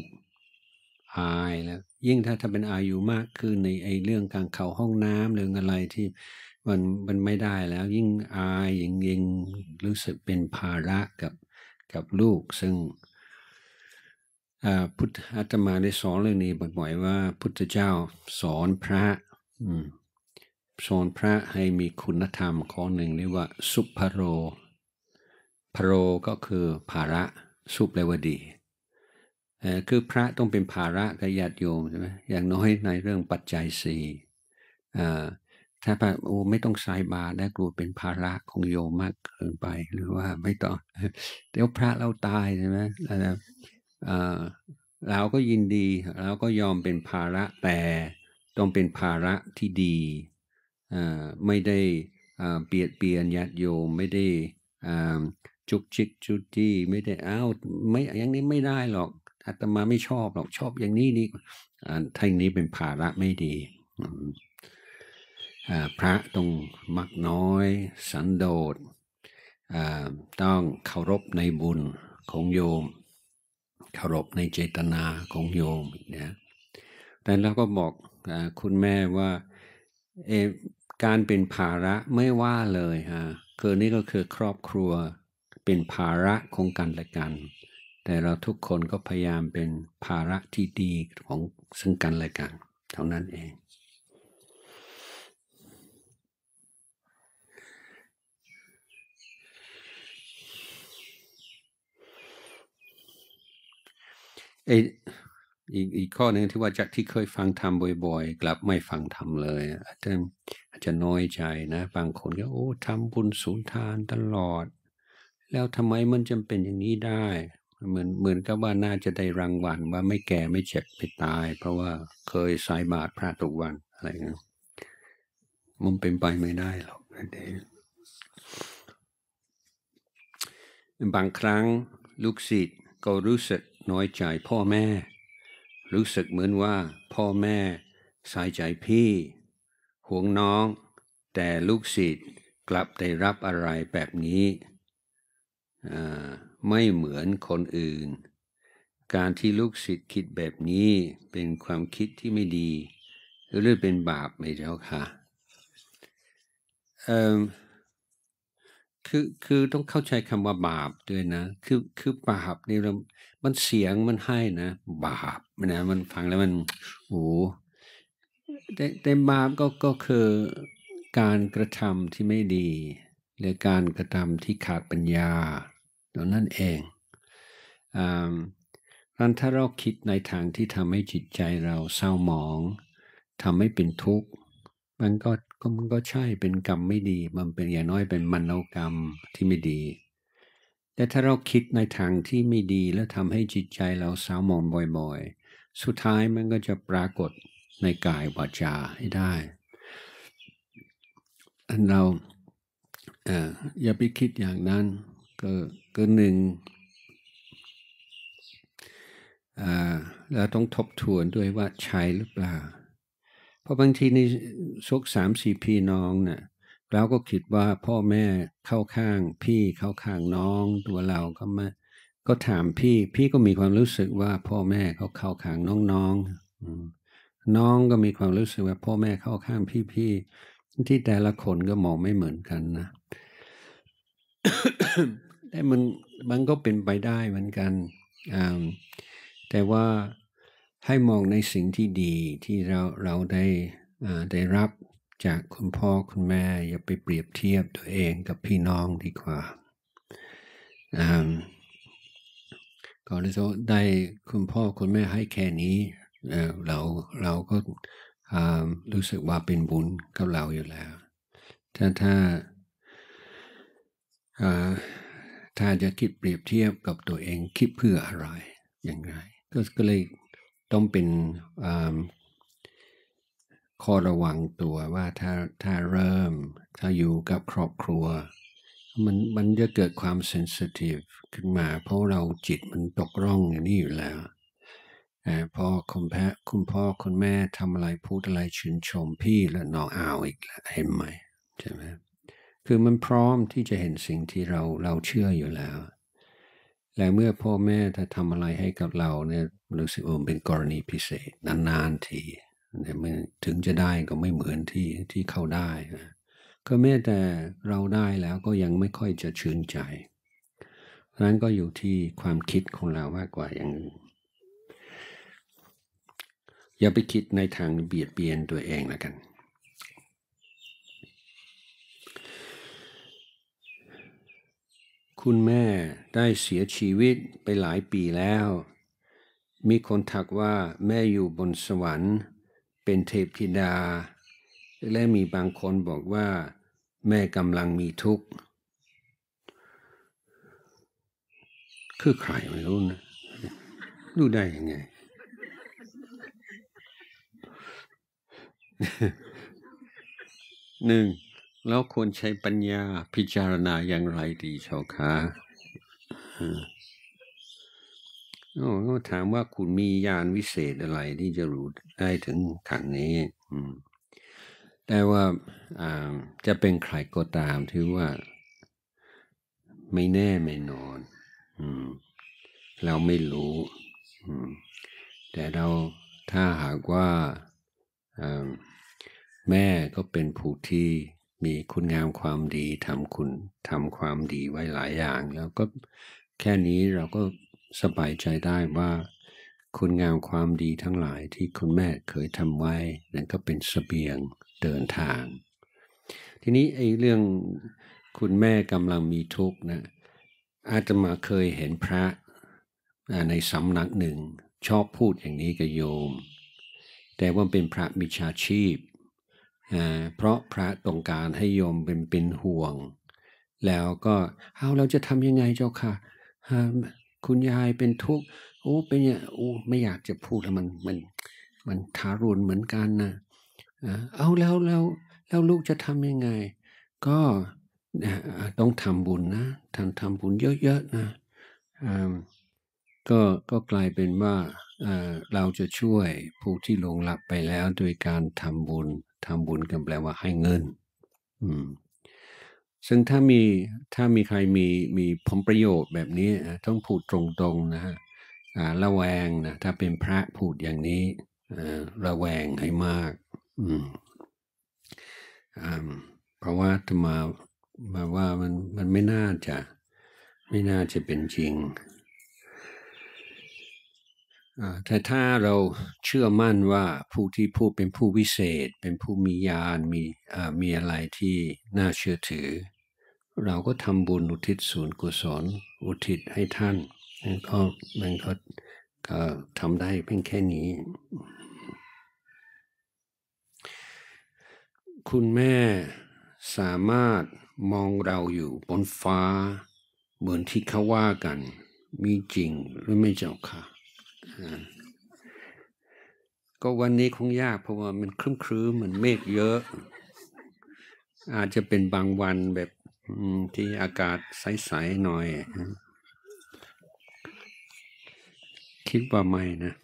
อายแล้วยิ่งถ้าถ้าเป็นอายุมากขึ้นในไอ้เรื่องการเข้าห้องน้ำหรืออะไรที่มันมันไม่ได้แล้ว ยิ่งอาย ยิ่งยิ่งรู้สึกเป็นภาระกับกับลูก ซึ่งพุทธอาตมาได้สอนเรื่องนี้บ่อยๆว่า พุทธเจ้าสอนพระสอนพระให้มีคุณธรรมข้อหนึ่งเรียกว่าสุภโร พโรก็คือภาระสุภเลวดี คือพระต้องเป็นภาระกับญาติโยมใช่ไหมอย่างน้อยในเรื่องปัจจัยสี่ถ้าพระโอ้ไม่ต้องใส่บาตรนะกลัวเป็นภาระของโยมมากเกินไป หรือว่าไม่ต้องเดี๋ยวพระเราตายใช่ไหมแเราก็ยินดีเราก็ยอมเป็นภาระ แต่ต้องเป็นภาระที่ดีไม่ได้เปียดเปียนญาติโยมไม่ได้จุกจิกจุดจี้ไม่ได้อ้าวไม่อย่างนี้ไม่ได้หรอกอาตมาไม่ชอบหรอกชอบอย่างนี้นี่ท่านนี้เป็นภาระไม่ดีพระต้องมักน้อยสันโดษต้องเคารพในบุญของโยมเคารพในเจตนาของโยมนะแต่เราก็บอกอคุณแม่ว่าเอการเป็นภาระไม่ว่าเลยฮะคือนี่ก็คือครอบครัวเป็นภาระของกันและกัน แต่เราทุกคนก็พยายามเป็นภาระที่ดีของซึ่งกันและกันเท่านั้นเองไออีกอีกข้อหนึ่งที่ว่าจากที่เคยฟังธรรมบ่อยๆ กลับไม่ฟังธรรมเลย อาจจะอาจจะน้อยใจนะ บางคนก็ โอ้ทำบุญสูนทานตลอด แล้วทำไมมันจำเป็นอย่างนี้ได้ เหมือนเหมือนกับว่าน่าจะได้รางวัลว่าไม่แก่ไม่เจ็บไม่ตาย เพราะว่าเคยสายบาตรพระทุกวันอะไรเงี้ยมันเป็นไปไม่ได้หรอกเดนเบางครั้งลูกศิษย์ก็รู้สึกน้อยใจพ่อแม่รู้สึกเหมือนว่าพ่อแม่สายใจพี่ห่วงน้องแต่ลูกศิษย์กลับได้รับอะไรแบบนี้ ไม่เหมือนคนอื่น การที่ลูกศิษย์คิดแบบนี้เป็นความคิดที่ไม่ดีหรือเป็นบาปไหมเจ้าค่ะคือคือต้องเข้าใจคำว่าบาปด้วยนะ คือคือบาปนี่เรามันเสียงมันให้นะ บาปนะมันฟังแล้วมันโอ้แต่แต่บาปก็ก็คือการกระทำที่ไม่ดี หรือการกระทำที่ขาดปัญญาตรงนั่นเองอ่ารันถ้าเราคิดในทางที่ทำให้จิตใจเราเศร้าหมองทำให้เป็นทุกข์มันก็็มันก็ใช่เป็นกรรมไม่ดี มันเป็นอย่างน้อยเป็นมนโนกรรมที่ไม่ดี แต่ถ้าเราคิดในทางที่ไม่ดีแล้วทำให้จิตใจเราสาวมองบ่อยๆ สุดท้ายมันก็จะปรากฏในกายวาจาให้ได้ เราอย่าไปคิดอย่างนั้นก็ก็หนึ่งเราต้องทบทวนด้วยว่าใช่หรือเปล่าเพราะบางทีในชกสามสี่พี่น้องเนี่ยเราก็คิดว่าพ่อแม่เข้าข้างพี่เข้าข้างน้องตัวเราก็มาก็ถามพี่ พี่ก็มีความรู้สึกว่าพ่อแม่เขาเข้าข้างน้องงน้องก็มีความรู้สึกว่าพ่อแม่เข้าข้างพี่พี่ที่แต่ละคนก็มองไม่เหมือนกันนะแต่มันมันก็เป็นไปได้เหมือนกันแต่ว่าให้มองในสิ่งที่ดีที่เราเราได้ได้รับจากคุณพ่อคุณแม่อย่าไปเปรียบเทียบตัวเองกับพี่น้องดีกว่าก่อนี่จะได้คุณพ่อคุณแม่ให้แค่นี้เราเราก็รู้สึกว่าเป็นบุญกับเราอยู่แล้ว ถ้าถ้าถ้าจะคิดเปรียบเทียบกับตัวเองคิดเพื่ออะไรอย่างไรก็เลยต้องเป็นข้อระวังตัวว่าถ้าถ้าเริ่มถ้าอยู่กับครอบครัว มันมันจะเกิดความเซนซิทีฟขึ้นมาเพราะเราจิตมันตกร่องอย่างนี้อยู่แล้วพอคุณแพคุณพ่อ คุณแม่ทำอะไรพูดอะไร ชื่นชมพี่แล้วน้องอ้าวอีกแล้วเห็นไหม ใช่ไหมคือมันพร้อมที่จะเห็นสิ่งที่เราเราเชื่ออยู่แล้วและเมื่อพ่อแม่ถ้าทำอะไรให้กับเราเนี่ยรู้สึกว่าเป็นกรณีพิเศษนานๆทีเนี่ยมันถึงจะได้ก็ไม่เหมือนที่ที่เข้าได้นะก็แม้แต่เราได้แล้วก็ยังไม่ค่อยจะชื่นใจนั้นก็อยู่ที่ความคิดของเรามากกว่าอย่างอื่นอย่าไปคิดในทางเบียดเบียนตัวเองแล้วกันคุณแม่ได้เสียชีวิตไปหลายปีแล้ว มีคนทักว่าแม่อยู่บนสวรรค์ เป็นเทพธิดา และมีบางคนบอกว่า แม่กำลังมีทุกข์ คือใครไม่รู้นะรู้ได้ยังไงหนึ่งแล้วควรใช้ปัญญาพิจารณาอย่างไรดีชจ้าคะโอ้ถามว่าคุณมียานวิเศษอะไร ที่จะรู้ได้ถึงขันนี้แต่ว่าจะเป็นใครก็ตาม ที่ว่า ไม่แน่ไม่นอนเราไม่รู้ แต่เราถ้าหากว่า แม่ก็เป็นผู้ที่มีคุณงามความดีทำคุณทำความดีไว้หลายอย่าง แล้วก็แค่นี้เราก็สบายใจได้ว่า คุณงามความดีทั้งหลายที่คุณแม่เคยทำไว้นั้นก็เป็นสเสบียงเดินทางทีนี้ไอ้เรื่องคุณแม่กำลังมีทุกข์นะอาตมาเคยเห็นพระในสำนักหนึ่งชอบพูดอย่างนี้กับโยม แต่ว่าเป็นพระมิชาชีพเพราะพระต้องการให้โยมเป็นเป็นห่วง แล้วก็เอาเราจะทำยังไงเจ้าค่ะ คุณยายเป็นทุกข์โอ้เป็นอย่างโอ้ไม่อยากจะพูดมันมัน มันทารุณเหมือนกันนะเอาแล้วแล้วแล้วลูกจะทำยังไง ก็ต้องทำบุญนะ ทำทำบุญเยอะๆนะก็ก็กลายเป็นว่าเราจะช่วยผู้ที่ลงหลับไปแล้วโดยการทำบุญทำบุญกันแปลว่าให้เงิน อืมซึ่งถ้ามีถ้ามีใครมีมีผลประโยชน์แบบนี้ต้องพูดตรงๆนะฮะระแวงนะถ้าเป็นพระพูดอย่างนี้ระแวงให้มาก อืมเพราะว่าจะมามาว่ามันมันไม่น่าจะ ไม่น่าจะเป็นจริงแต่ถ้าเราเชื่อมั่นว่าผู้ที่พูดเป็นผู้วิเศษ เป็นผู้มีญาณมีมีอะไรที่น่าเชื่อถือ เราก็ทำบุญอุทิศศูนย์กุศลอุทิศให้ท่านนันก็มันก็ก็ทำได้เพียงแค่นี้ คุณแม่สามารถมองเราอยู่บนฟ้าเหมือนที่เขาว่ากัน มีจริงหรือไม่เจ้าค่ะก็วันนี้คงยากเพราะว่ามันครึ้มครื้มเหมือนเมฆเยอะ อาจจะเป็นบางวันแบบที่อากาศใส ๆ หน่อย คิดว่าไม่นะ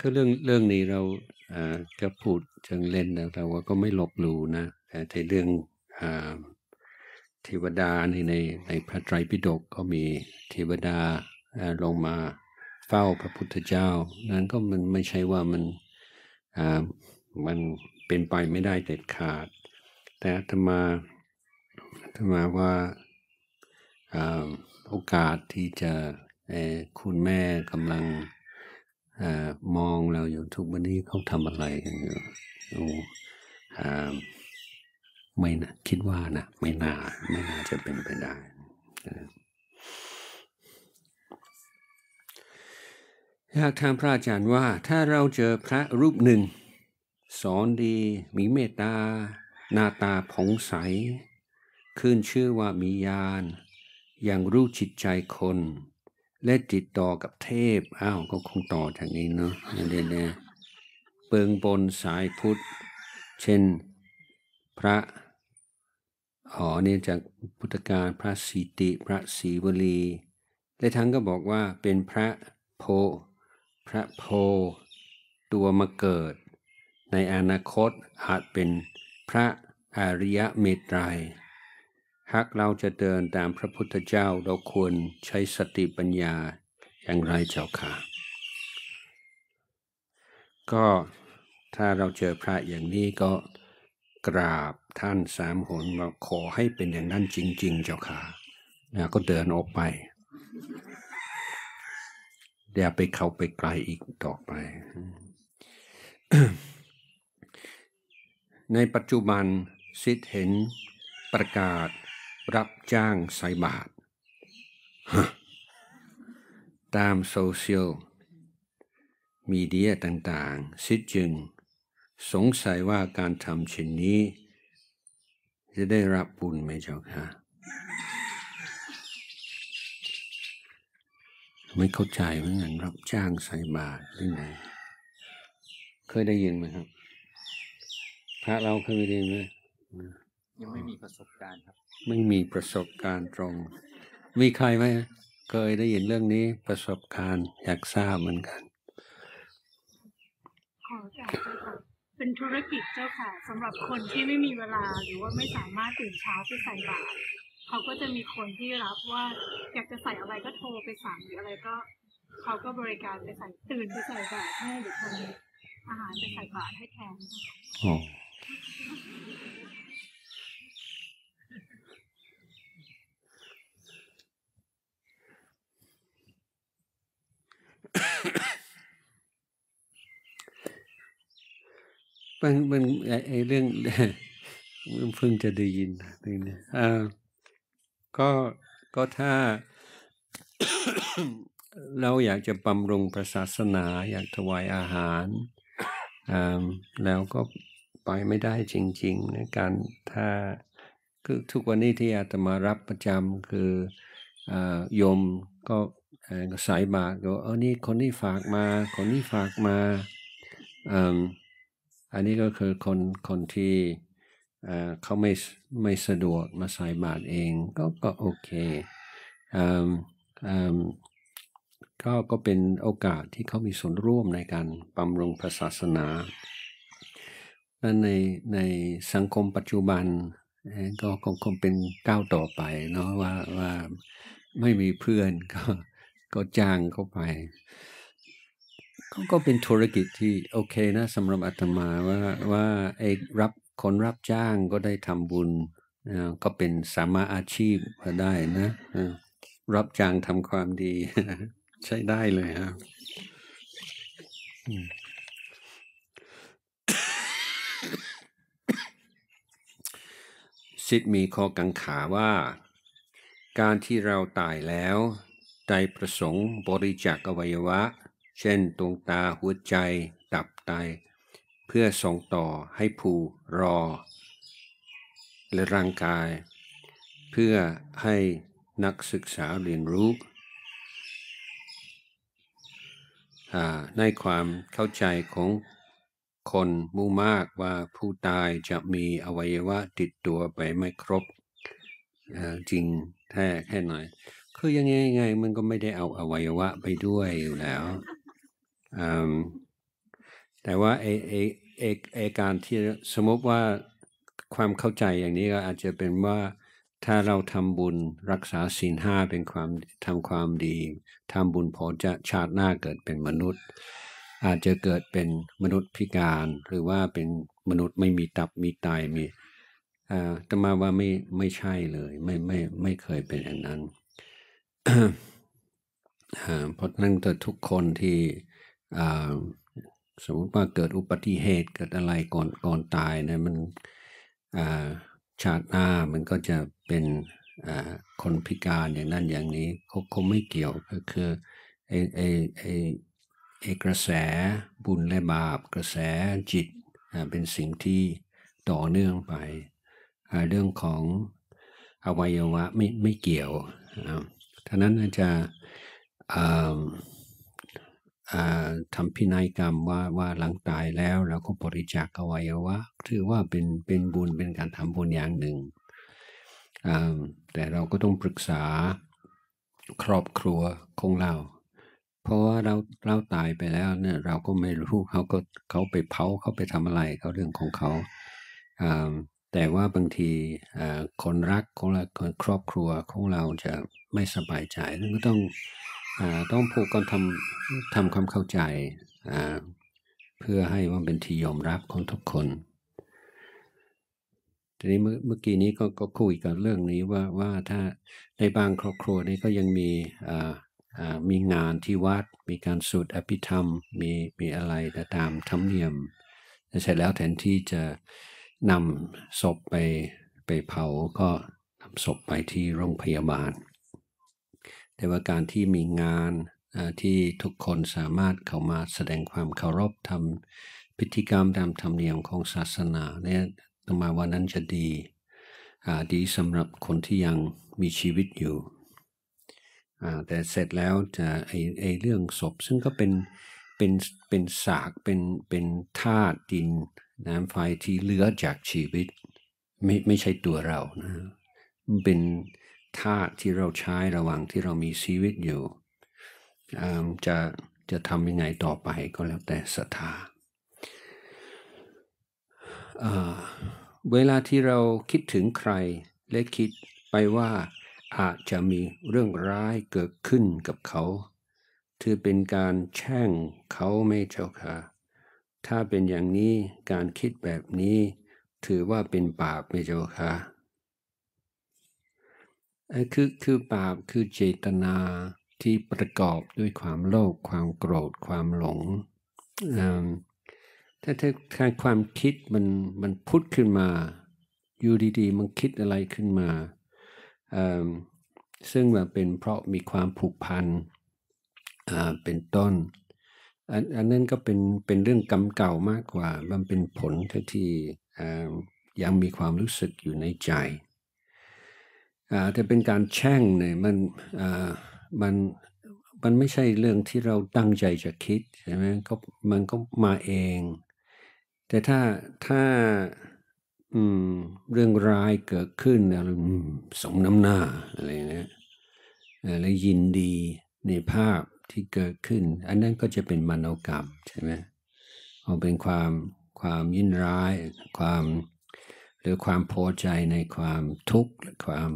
ก็เรื่องเรื่องนี้เราก็พูดจังเล่นแต่ว่าก็ไม่หลบหลูนะ แต่เรื่องเทวดาในในในพระไตรปิฎกก็มีเทวดาลงมาเฝ้าพระพุทธเจ้า นั้นก็มันไม่ใช่ว่ามันมันเป็นไปไม่ได้เด็ดขาด แต่ธรรมาธรรมาว่าอโอกาสที่จะคุณแม่กำลังอมองเราอยู่ทุกวันนี้เขาทำอะไรกันอยู่ไม่นะคิดว่านะไม่น่า ไม่น่าจะเป็นไปได้ อยากถามพระอาจารย์ว่าถ้าเราเจอพระรูปหนึ่ง สอนดี มีเมตตาหน้าตาผ่องใส ขึ้นชื่อว่ามีญาณยังรู้จิตใจคน และติดต่อกับเทพ อ้าว ก็คงต่อทางนี้เนาะเดี่ยเปิงบนสายพุทธ เช่นพระอ๋อเนี่ยจากพุทธการพระสิติพระศรีวลีและทั้งก็บอกว่าเป็นพระโพ พระโพตัวมาเกิด ในอนาคตอาจเป็นพระอริยเมตไตรหากเราจะเดินตามพระพุทธเจ้าเราควรใช้สติปัญญาอย่างไรเจ้าค่ะ ก็ถ้าเราเจอพระอย่างนี้ก็กราบท่านสามหนมาขอให้เป็นอย่างนั้นจริงๆเจ้าค่ะ้วก็เดินออกไป เดี๋ยวไปเข้าไปไกลอีกต่อไป ในปัจจุบันสิทธิ์เห็นประกาศรับจ้างใส่บาท ตามโซเชียล มีเดียต่างๆสิทธิ์จึงสงสัยว่าการทำเช่นนี้ จะได้รับบุญไหมเจ้าคะไม่เข้าใจเหมือนกันรับจ้างใส่บาตรที่ไไงเคยได้ยินไหมครับพระเราเคยได้ยินไหมยังไม่มีประสบการณ์ครับ ไม่มีประสบการณ์ตรงมีใครไหมเคยได้ยินเรื่องนี้ประสบการณ์อยากทราบเหมือนกันขอจากเป็นธุรกิจเจ้าค่ะสำหรับคนที่ไม่มีเวลาหรือว่าไม่สามารถตื่นเช้าไปใส่บาตรเขาก็จะมีคนที่รับว่า อยากจะใส่อะไรก็โทรไปสั่งหรืออะไรก็เขาก็บริการไปใส่ตื่นไปใส่บาตรให้หรือทำอาหารไปใส่บาตรให้แทนอ๋อมันมันไอเรื่องมันเพิ่งจะได้ยินนี่นะอ่าก็ก็ถ้าเราอยากจะบำรุงศาสนา อยากถวายอาหาร แล้วก็ไปไม่ได้จริงๆนะการถ้าคือทุกวันนี้ที่อาตมารับประจำคือโยมก็สายบาตรก็เออนี่คนนี้ฝากมาคนนี้ฝากมาอันนี้ก็คือคนคนที่เขาไม่ไม่สะดวกมาใส่บาตรเองก็ก็โอเคออก็ก็เป็นโอกาสที่เขามีส่วนร่วมในการบำรุงศาสนาดลงในในสังคมปัจจุบันก็คงคงเป็นก้าวต่อไปเนาะว่าว่าไม่มีเพื่อนก็ก็จ้างเข้าไปก็ก็เป็นธุรกิจที่โอเคนะสำหรับอาตมาว่าว่าไอ้รับคนรับจ้างก็ได้ทำบุญก็เป็นสามาอาชีพก็ได้นะ รับจ้างทำความดีใช้ได้เลยครับสิทธิ์มีข้อกังขาว่า การที่เราตายแล้วใจประสงค์บริจาคอวัยวะเช่นดวงตาหัวใจตับไตเพื่อส่งต่อให้ผู้รอ และร่างกาย เพื่อให้นักศึกษาเรียนรู้ในความเข้าใจของคนมู่มากว่าผู้ตายจะมีอวัยวะติดตัวไปไม่ครบจริงแท้แค่ไหนคือยังไงไงมันก็ไม่ได้เอาอวัยวะไปด้วยอยู่แล้วแต่ว่าไอไอไอไอการที่สมมติว่าความเข้าใจอย่างนี้ก็อาจจะเป็นว่า ถ้าเราทำบุญรักษาศีลห้าเป็นความทำความดีทำบุญพอจะชาติหน้าเกิดเป็นมนุษย์ อาจจะเกิดเป็นมนุษย์พิการ หรือว่าเป็นมนุษย์ไม่มีตับมีไตมีอาแต่มาว่าไม่ไม่ใช่เลย ไม่ไม่ไม่เคยเป็นอย่างนั้นเพราะนั่นแต่ทุกคนที่สมมติว่าเกิดอุบัติเหตุเกิดอะไรก่อนก่อนตายนะมันชาติหน้ามันก็จะเป็นคนพิการอย่างนั้นอย่างนี้เขาคงไม่เกี่ยวก็คือไอไอไอไอกระแสบุญและบาปกระแสจิตเป็นสิ่งที่ต่อเนื่องไป เรื่องของอวัยวะไม่ไม่เกี่ยวท่านั้นอาจจะทำพินัยกรรมว่าว่าหลังตายแล้วเราก็บริจาคอวัยวะถือว่าเป็นเป็นบุญเป็นการทำบุญอย่างหนึ่งแต่เราก็ต้องปรึกษาครอบครัวของเรา เพราะว่าเราเราตายไปแล้วเนี่ยเราก็ไม่รู้เขาก็เขาไปเผาเขาไปทำอะไร เขาเรื่องของเขา แต่ว่าบางทีคนรักของเราคนครอบครัวของเราจะไม่สบายใจเราก็ต้องต้องพูดกอนทำทำความเข้าใจ เพื่อให้ว่าเป็นที่ยอมรับของทุกคน ทีนี้เมื่อกี้นี้ก็ก็คุยกันเรื่องนี้ว่าว่าถ้าในบางครอบครัวนี้ก็ยังมีมีงานที่วัดมีการสวดอภิธรรม มีมีอะไรแต่ตามธรรมเนียมแเสร็จแล้วแทนที่จะนำศพไปไปเผาก็นำศพไปที่โรงพยาบาลแต่ว่าการที่มีงานที่ทุกคนสามารถเข้ามาแสดงความเคารพทำพิธีกรรมตามธรรมเนียมของศาสนาเนี่ยต่อมาวันนั้นจะดี ดีสำหรับคนที่ยังมีชีวิตอยู่ แต่เสร็จแล้วจะไอไอเรื่องศพซึ่งก็เป็นเป็นเป็นสากเป็นเป็นธาตุดินน้ำไฟที่เหลือจากชีวิตไม่ไม่ใช่ตัวเรานะเป็นท่าที่เราใช้ระหว่างที่เรามีชีวิตอยู่ จะจะทำยังไงต่อไปก็แล้วแต่ศรัทธาเวลาที่เราคิดถึงใครและคิดไปว่าอาจจะมีเรื่องร้ายเกิดขึ้นกับเขา ถือเป็นการแช่งเขาไม่เจ้าค่ะ ถ้าเป็นอย่างนี้การคิดแบบนี้ ถือว่าเป็นบาปไม่เจ้าค่ะคือคือบาปคือเจตนาที่ประกอบด้วยความโลภความโกรธ ความหลง ถ้าถ้าการความคิดมันมันพุทธขึ้นมา อยู่ดีๆ มันคิดอะไรขึ้นมา ซึ่งมันเป็นเพราะมีความผูกพันเป็นต้นอนอันนั้นก็เป็นเป็นเรื่องกรรมเก่ามากกว่ามันเป็นผลที่ยังมีความรู้สึกอยู่ในใจจะเป็นการแช่งเนี่ยมันมันมันไม่ใช่เรื่องที่เราตั้งใจจะคิดใช่ไหมก็มันก็มาเอง แต่ถ้าถ้าเรื่องร้ายเกิดขึ้นเราสมน้ำหน้าอะไรเงี้ยแล้วยินดีในภาพที่เกิดขึ้น อันนั้นก็จะเป็นมโนกรรม ใช่ไหมเอาเป็นความความยินร้ายความ หรือความพอใจในความทุกข์หรือความ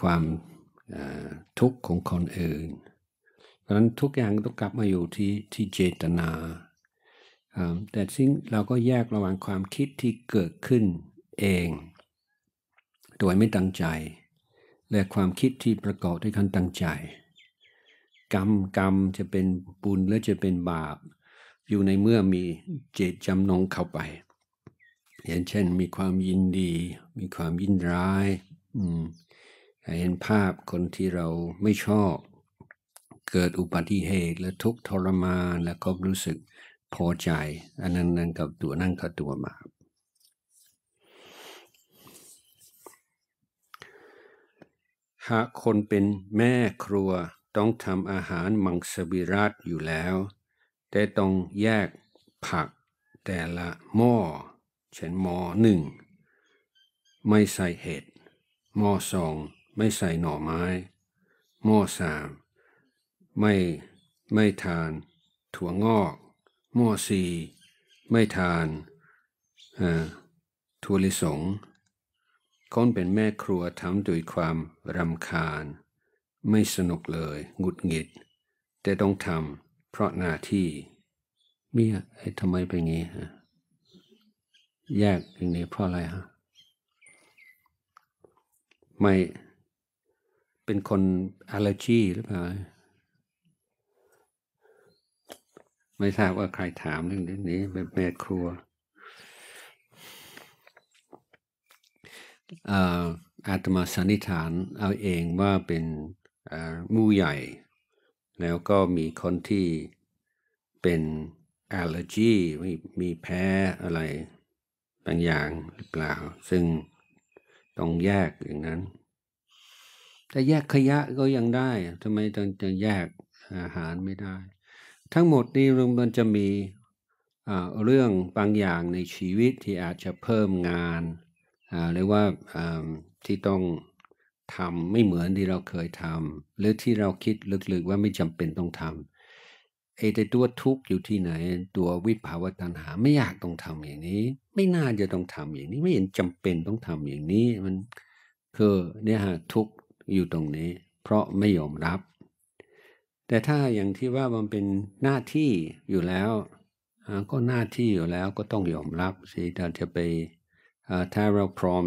ความทุกข์ของคนอื่น เพราะนั้นทุกอย่างต้องกลับมาอยู่ที่ที่เจตนา แต่ซึ่งเราก็แยกระหว่างความคิดที่เกิดขึ้นเอง โดยไม่ตั้งใจ และความคิดที่ประกอบด้วยการตั้งใจกรรมกรรมจะเป็นบุญหรือจะเป็นบาป อยู่ในเมื่อมีเจตจำนงเข้าไปอย่างเช่น มีความยินดี มีความยินร้ายเห็นภาพคนที่เราไม่ชอบเกิดอุบัติเหตุและทุกทรมานแล้วก็รู้สึกพอใจ อันนั้นนั่นกับตัวนั่นกับตัวมาหากคนเป็นแม่ครัวต้องทำอาหารมังสวิรัตอยู่แล้ว แต่ต้องแยกผักแต่ละหม้อเช่นหมอหนึ่งไม่ใส่เห็ดหมอสองไม่ใส่หน่อไม้ หมอสามไม่ไม่ทานถั่วงอก หม้อสี่ไม่ทานถั่วลิสงคนเป็นแม่ครัวทำด้วยความรำคาญ ไม่สนุกเลยหงุดหงิด แต่ต้องทำเพราะหน้าที่ เมียทำไมเป็นงี้ฮะแยกอย่างนี้เพราะอะไรฮะ ไม่ เป็นคนอัลเลอร์จีหรือเปล่า ไม่ทราบว่าใครถามเรื่องนี้แแม่ครัว อาตมาสันนิษฐานเอาเองว่าเป็นมู่ใหญ่ แล้วก็มีคนที่เป็นอัลเลอร์จีมีแพ้อะไรบางอย่างหรือเปล่า ซึ่งต้องแยกอย่างนั้น แต่แยกขยะก็ยังได้ทำไมต้องจะแยกอาหารไม่ได้ ทั้งหมดนี้รวมันจะมีเรื่องบางอย่างในชีวิตที่อาจจะเพิ่มงานหรือว่าที่ต้องทำไม่เหมือนที่เราเคยทำหรือที่เราคิดลึกๆว่าไม่จำเป็นต้องทำไอ้แต่ตัวทุกข์อยู่ที่ไหน ตัววิภาวตัณหาไม่อยากต้องทำอย่างนี้ ไม่น่าจะต้องทำอย่างนี้ไม่เห็นจำเป็นต้องทำอย่างนี้มันคือเนี่ยฮะทุกข์อยู่ตรงนี้ เพราะไม่ยอมรับ แต่ถ้าอย่างที่ว่ามันเป็นหน้าที่อยู่แล้วก็หน้าที่อยู่แล้วก็ต้องยอมรับสิถราจะไปถ้าเราพร้อม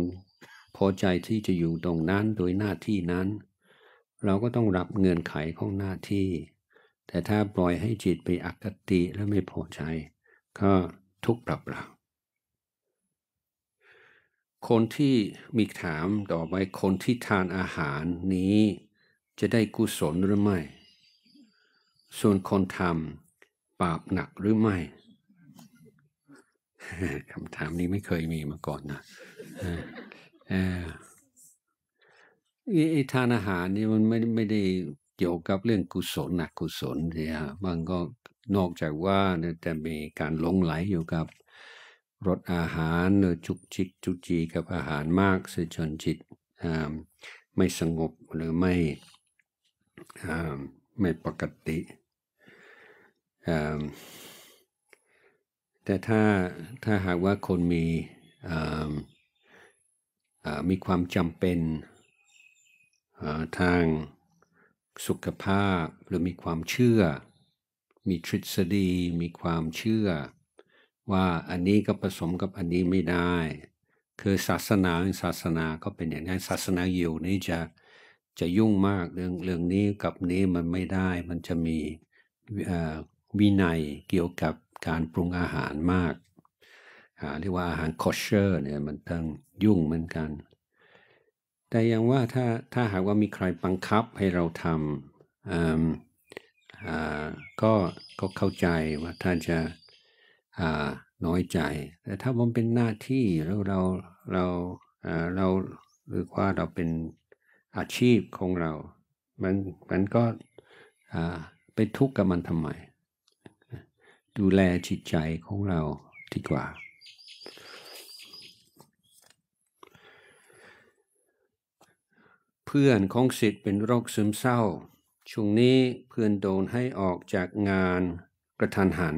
พอใจที่จะอยู่ตรงนั้นโดยหน้าที่นั้น เราก็ต้องรับเงื่อนไขของหน้าที่แต่ถ้าปล่อยให้จิตไปอคติแล้วไม่พอใจก็ทุกข์เปล่าๆคนที่มีถามต่อไปคนที่ทานอาหารนี้ จะได้กุศลหรือไม่ ส่วนคนทำบาปหนักหรือไม่คำถามนี้ไม่เคยมีมาก่อนนะไอ้ทานอาหารนี่มันไม่ไม่ได้เกี่ยวกับเรื่องกุศลนักกุศลเนี่ยมันก็นอกจากว่าจะมีการหลงไหลอยู่กับรสอาหารหรือจุกจิกจุกจีกับอาหารมากเสจนจิต ไม่สงบหรือไม่ไม่ปกติ แต่ถ้าถ้าหากว่าคนมีมีความจำเป็นทางสุขภาพหรือมีความเชื่อ มีทฤษฎีมีความเชื่อว่าอันนี้ก็ผสมกับอันนี้ไม่ได้ คือศาสนาศาสนาก็เป็นอย่างนั้น ศาสนาอยู่นี่จะจะยุ่งมาก เรื่องเรื่องนี้กับนี้มันไม่ได้ มันจะมีวินัยเกี่ยวกับการปรุงอาหารมากเรียกว่าอาหารคอเชอร์เนี่ยมันต้องยุ่งเหมือนกันแต่ยังว่าถ้าถ้าหากว่ามีใครบังคับให้เราทำก็ก็เข้าใจว่าท่านจะน้อยใจ แต่ถ้ามันเป็นหน้าที่แล้วเราเราเราหรือว่าเราเป็นอาชีพของเรา มันมันก็ไปทุกข์กับมันทำไม ดูแลจิตใจของเราดีกว่าเพื่อนของสิทธิ์เป็นโรคซึมเศร้าช่วงนี้เพื่อนโดนให้ออกจากงานกระทันหัน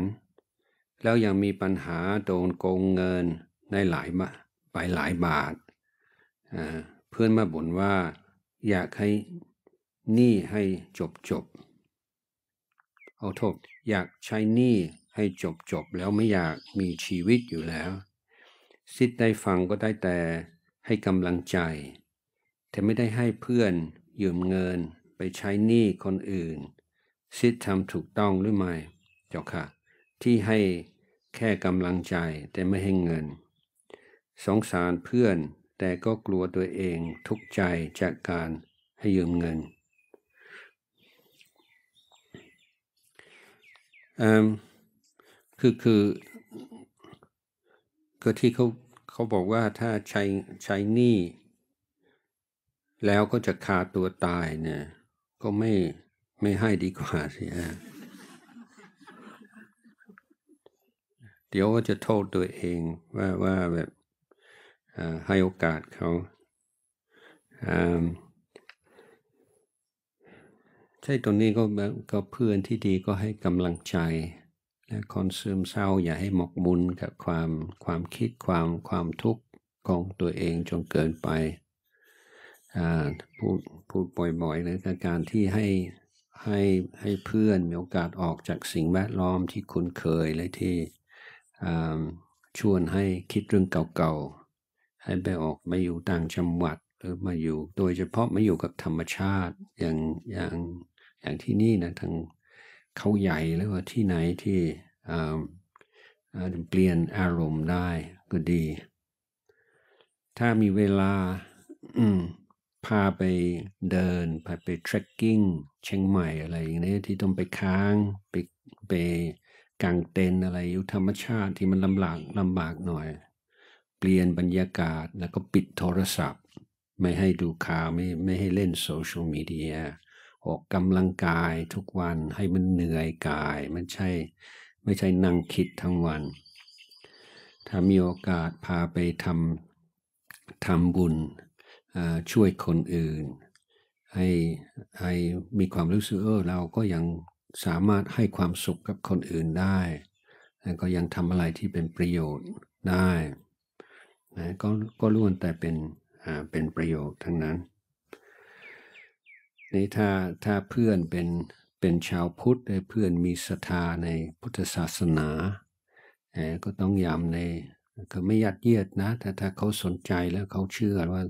แล้วยังมีปัญหาโดนโกงเงินในหลายไปหลายบาท เพื่อนมาบ่นว่าอยากให้ หนี้ให้จบจบเอาโทษอยากใช้หนี้ให้จบจบแล้วไม่อยากมีชีวิตอยู่แล้วสิทธิ์ได้ฟังก็ได้แต่ให้กำลังใจแต่ไม่ได้ให้เพื่อนยืมเงินไปใช้หนี้คนอื่นซิดทำถูกต้องหรือไม่เจ้าค่ะ ที่ให้แค่กำลังใจแต่ไม่ให้เงินสงสารเพื่อนแต่ก็กลัวตัวเองทุกใจจากการให้ยืมเงินคือคือก็ที่เขาเขาบอกว่าถ้าใช้ใช้หนี้แล้วก็จะคาตัวตายเนี่ยก็ไม่ไม่ให้ดีกว่าสิฮะเดี๋ยวก็จะโทษตัวเองว่าว่าแบบให้โอกาสเขา ใช่ตรงนี้ก็ก็เพื่อนที่ดีก็ให้กำลังใจนะคนซึมเศร้าอย่าให้หมกมุนกับความความคิดความความทุกข์ของตัวเองจนเกินไปพูดพูดบ่อยๆเลยการที่ให้ให้ให้เพื่อนมีโอกาสออกจากสิ่งแวดล้อมที่คุ้นเคยเลยที่ชวนให้คิดเรื่องเก่าๆ ให้ไปออกมาอยู่ต่างจังหวัดหรือมาอยู่โดยเฉพาะมาอยู่กับธรรมชาติอย่างอย่างอย่างที่นี่นะ ทางเขาใหญ่หรือว่าที่ไหนที่เปลี่ยนอารมณ์ได้ก็ดี ถ้ามีเวลา อืมพาไปเดิน พาไปเทรคกิ้งเชียงใหม่อะไรอย่างนี้ที่ต้องไปค้าง ไปไปกางเต็นอะไรอยู่ธรรมชาติที่มันลำบากลำบากหน่อย เปลี่ยนบรรยากาศแล้วก็ปิดโทรศัพท์ ไม่ให้ดูข่าวไม่ไม่ให้เล่นโซเชียลมีเดียออกกำลังกายทุกวันให้มันเหนื่อยกายมันใช่ ไม่ใช่นั่งคิดทั้งวัน ถ้ามีโอกาสพาไปทำทำบุญช่วยคนอื่นให้ให้มีความรู้สึกเออเราก็ยังสามารถให้ความสุขกับคนอื่นได้แล้วก็ยังทำอะไรที่เป็นประโยชน์ได้นะก็ก็ล้วนแต่เป็นเป็นประโยชน์ทั้งนั้นนี่ถ้าถ้าเพื่อนเป็นเป็นชาวพุทธเพื่อนมีศรัทธาในพุทธศาสนาก็ต้องย้ำในก็ไม่ยัดเยียดนะแต่ถ้าเขาสนใจแล้วเขาเชื่อว่า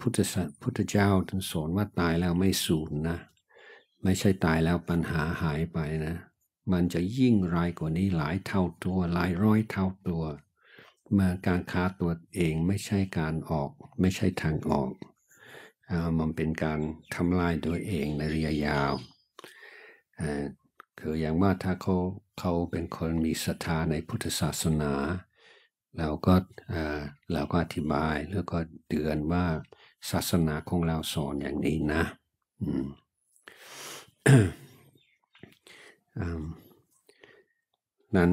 พุทธพุทธเจ้าท่านสอนว่าตายแล้วไม่สูญนะไม่ใช่ตายแล้วปัญหาหายไปนะ มันจะยิ่งร้ายกว่านี้หลายเท่าตัว หลายร้อยเท่าตัวมาการค้าตัวเองไม่ใช่การออก ไม่ใช่ทางออกอมันเป็นการทำลายตัวเอง ในระยะยาวคืออย่างว่าถ้าเขาเขาเป็นคนมีศรัทธาในพุทธศาสนาเราก็เราก็อธิบาย แล้วก็เตือนว่าศาสนาของเราสอนอย่างนี้นะ นั้น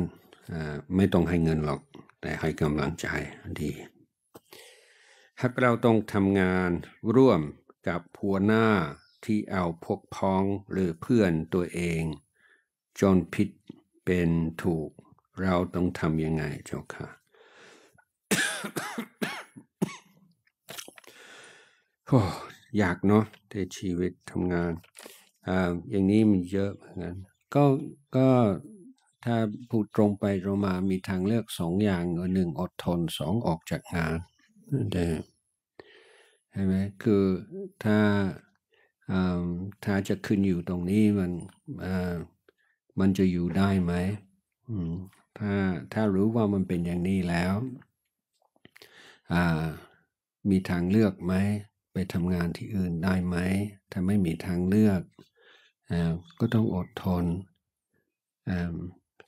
ไม่ต้องให้เงินหรอก แต่ให้กำลังใจดีหากเราต้องทำงานร่วมกับหัวหน้าที่เอาพกพ้องหรือเพื่อนตัวเองจนผิดเป็นถูก เราต้องทำยังไงเจ้าค่ะโอยากเนาะในชีวิตทำงานอ่าอย่างนี้มันเยอะเหมือนกันก็ก็ถ้าพูดตรงไปตรงมา มีทางเลือกสองอย่างหนึ่งอดทนสองออกจากงานดใช่ไหม คือถ้าถ้าจะขึ้นอยู่ตรงนี้มันมันจะอยู่ได้ไหมถ้าถ้ารู้ว่ามันเป็นอย่างนี้แล้วมีทางเลือกไหมไปทำงานที่อื่นได้ไหม ถ้าไม่มีทางเลือกอก็ต้องอดทน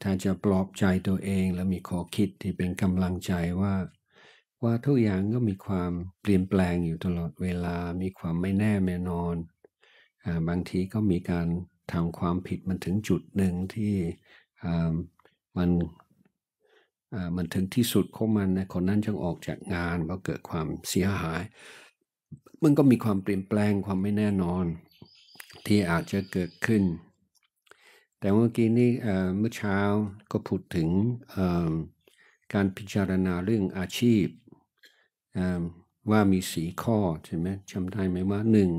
ถ้าจะปลอบใจตัวเองแล้วมีข้อคิดที่เป็นกำลังใจว่าว่าทุกอย่างก็มีความเปลี่ยนแปลงอยู่ตลอดเวลามีความไม่แน่แม่นอนอบางทีก็มีการทำความผิดมันถึงจุดหนึ่งที่มันมันถึงที่สุดของมันนะคนนั้นจึงออกจากงานเพราะเกิดความเสียหายมันก็มีความเปลี่ยนแปลงความไม่แน่นอนที่อาจจะเกิดขึ้น แต่เมื่อกี้นี้เมื่อเช้าก็พูดถึงการพิจารณาเรื่องอาชีพ ว่ามีสีข้อใช่ไหมจำได้ไหมว่าหนึ่ง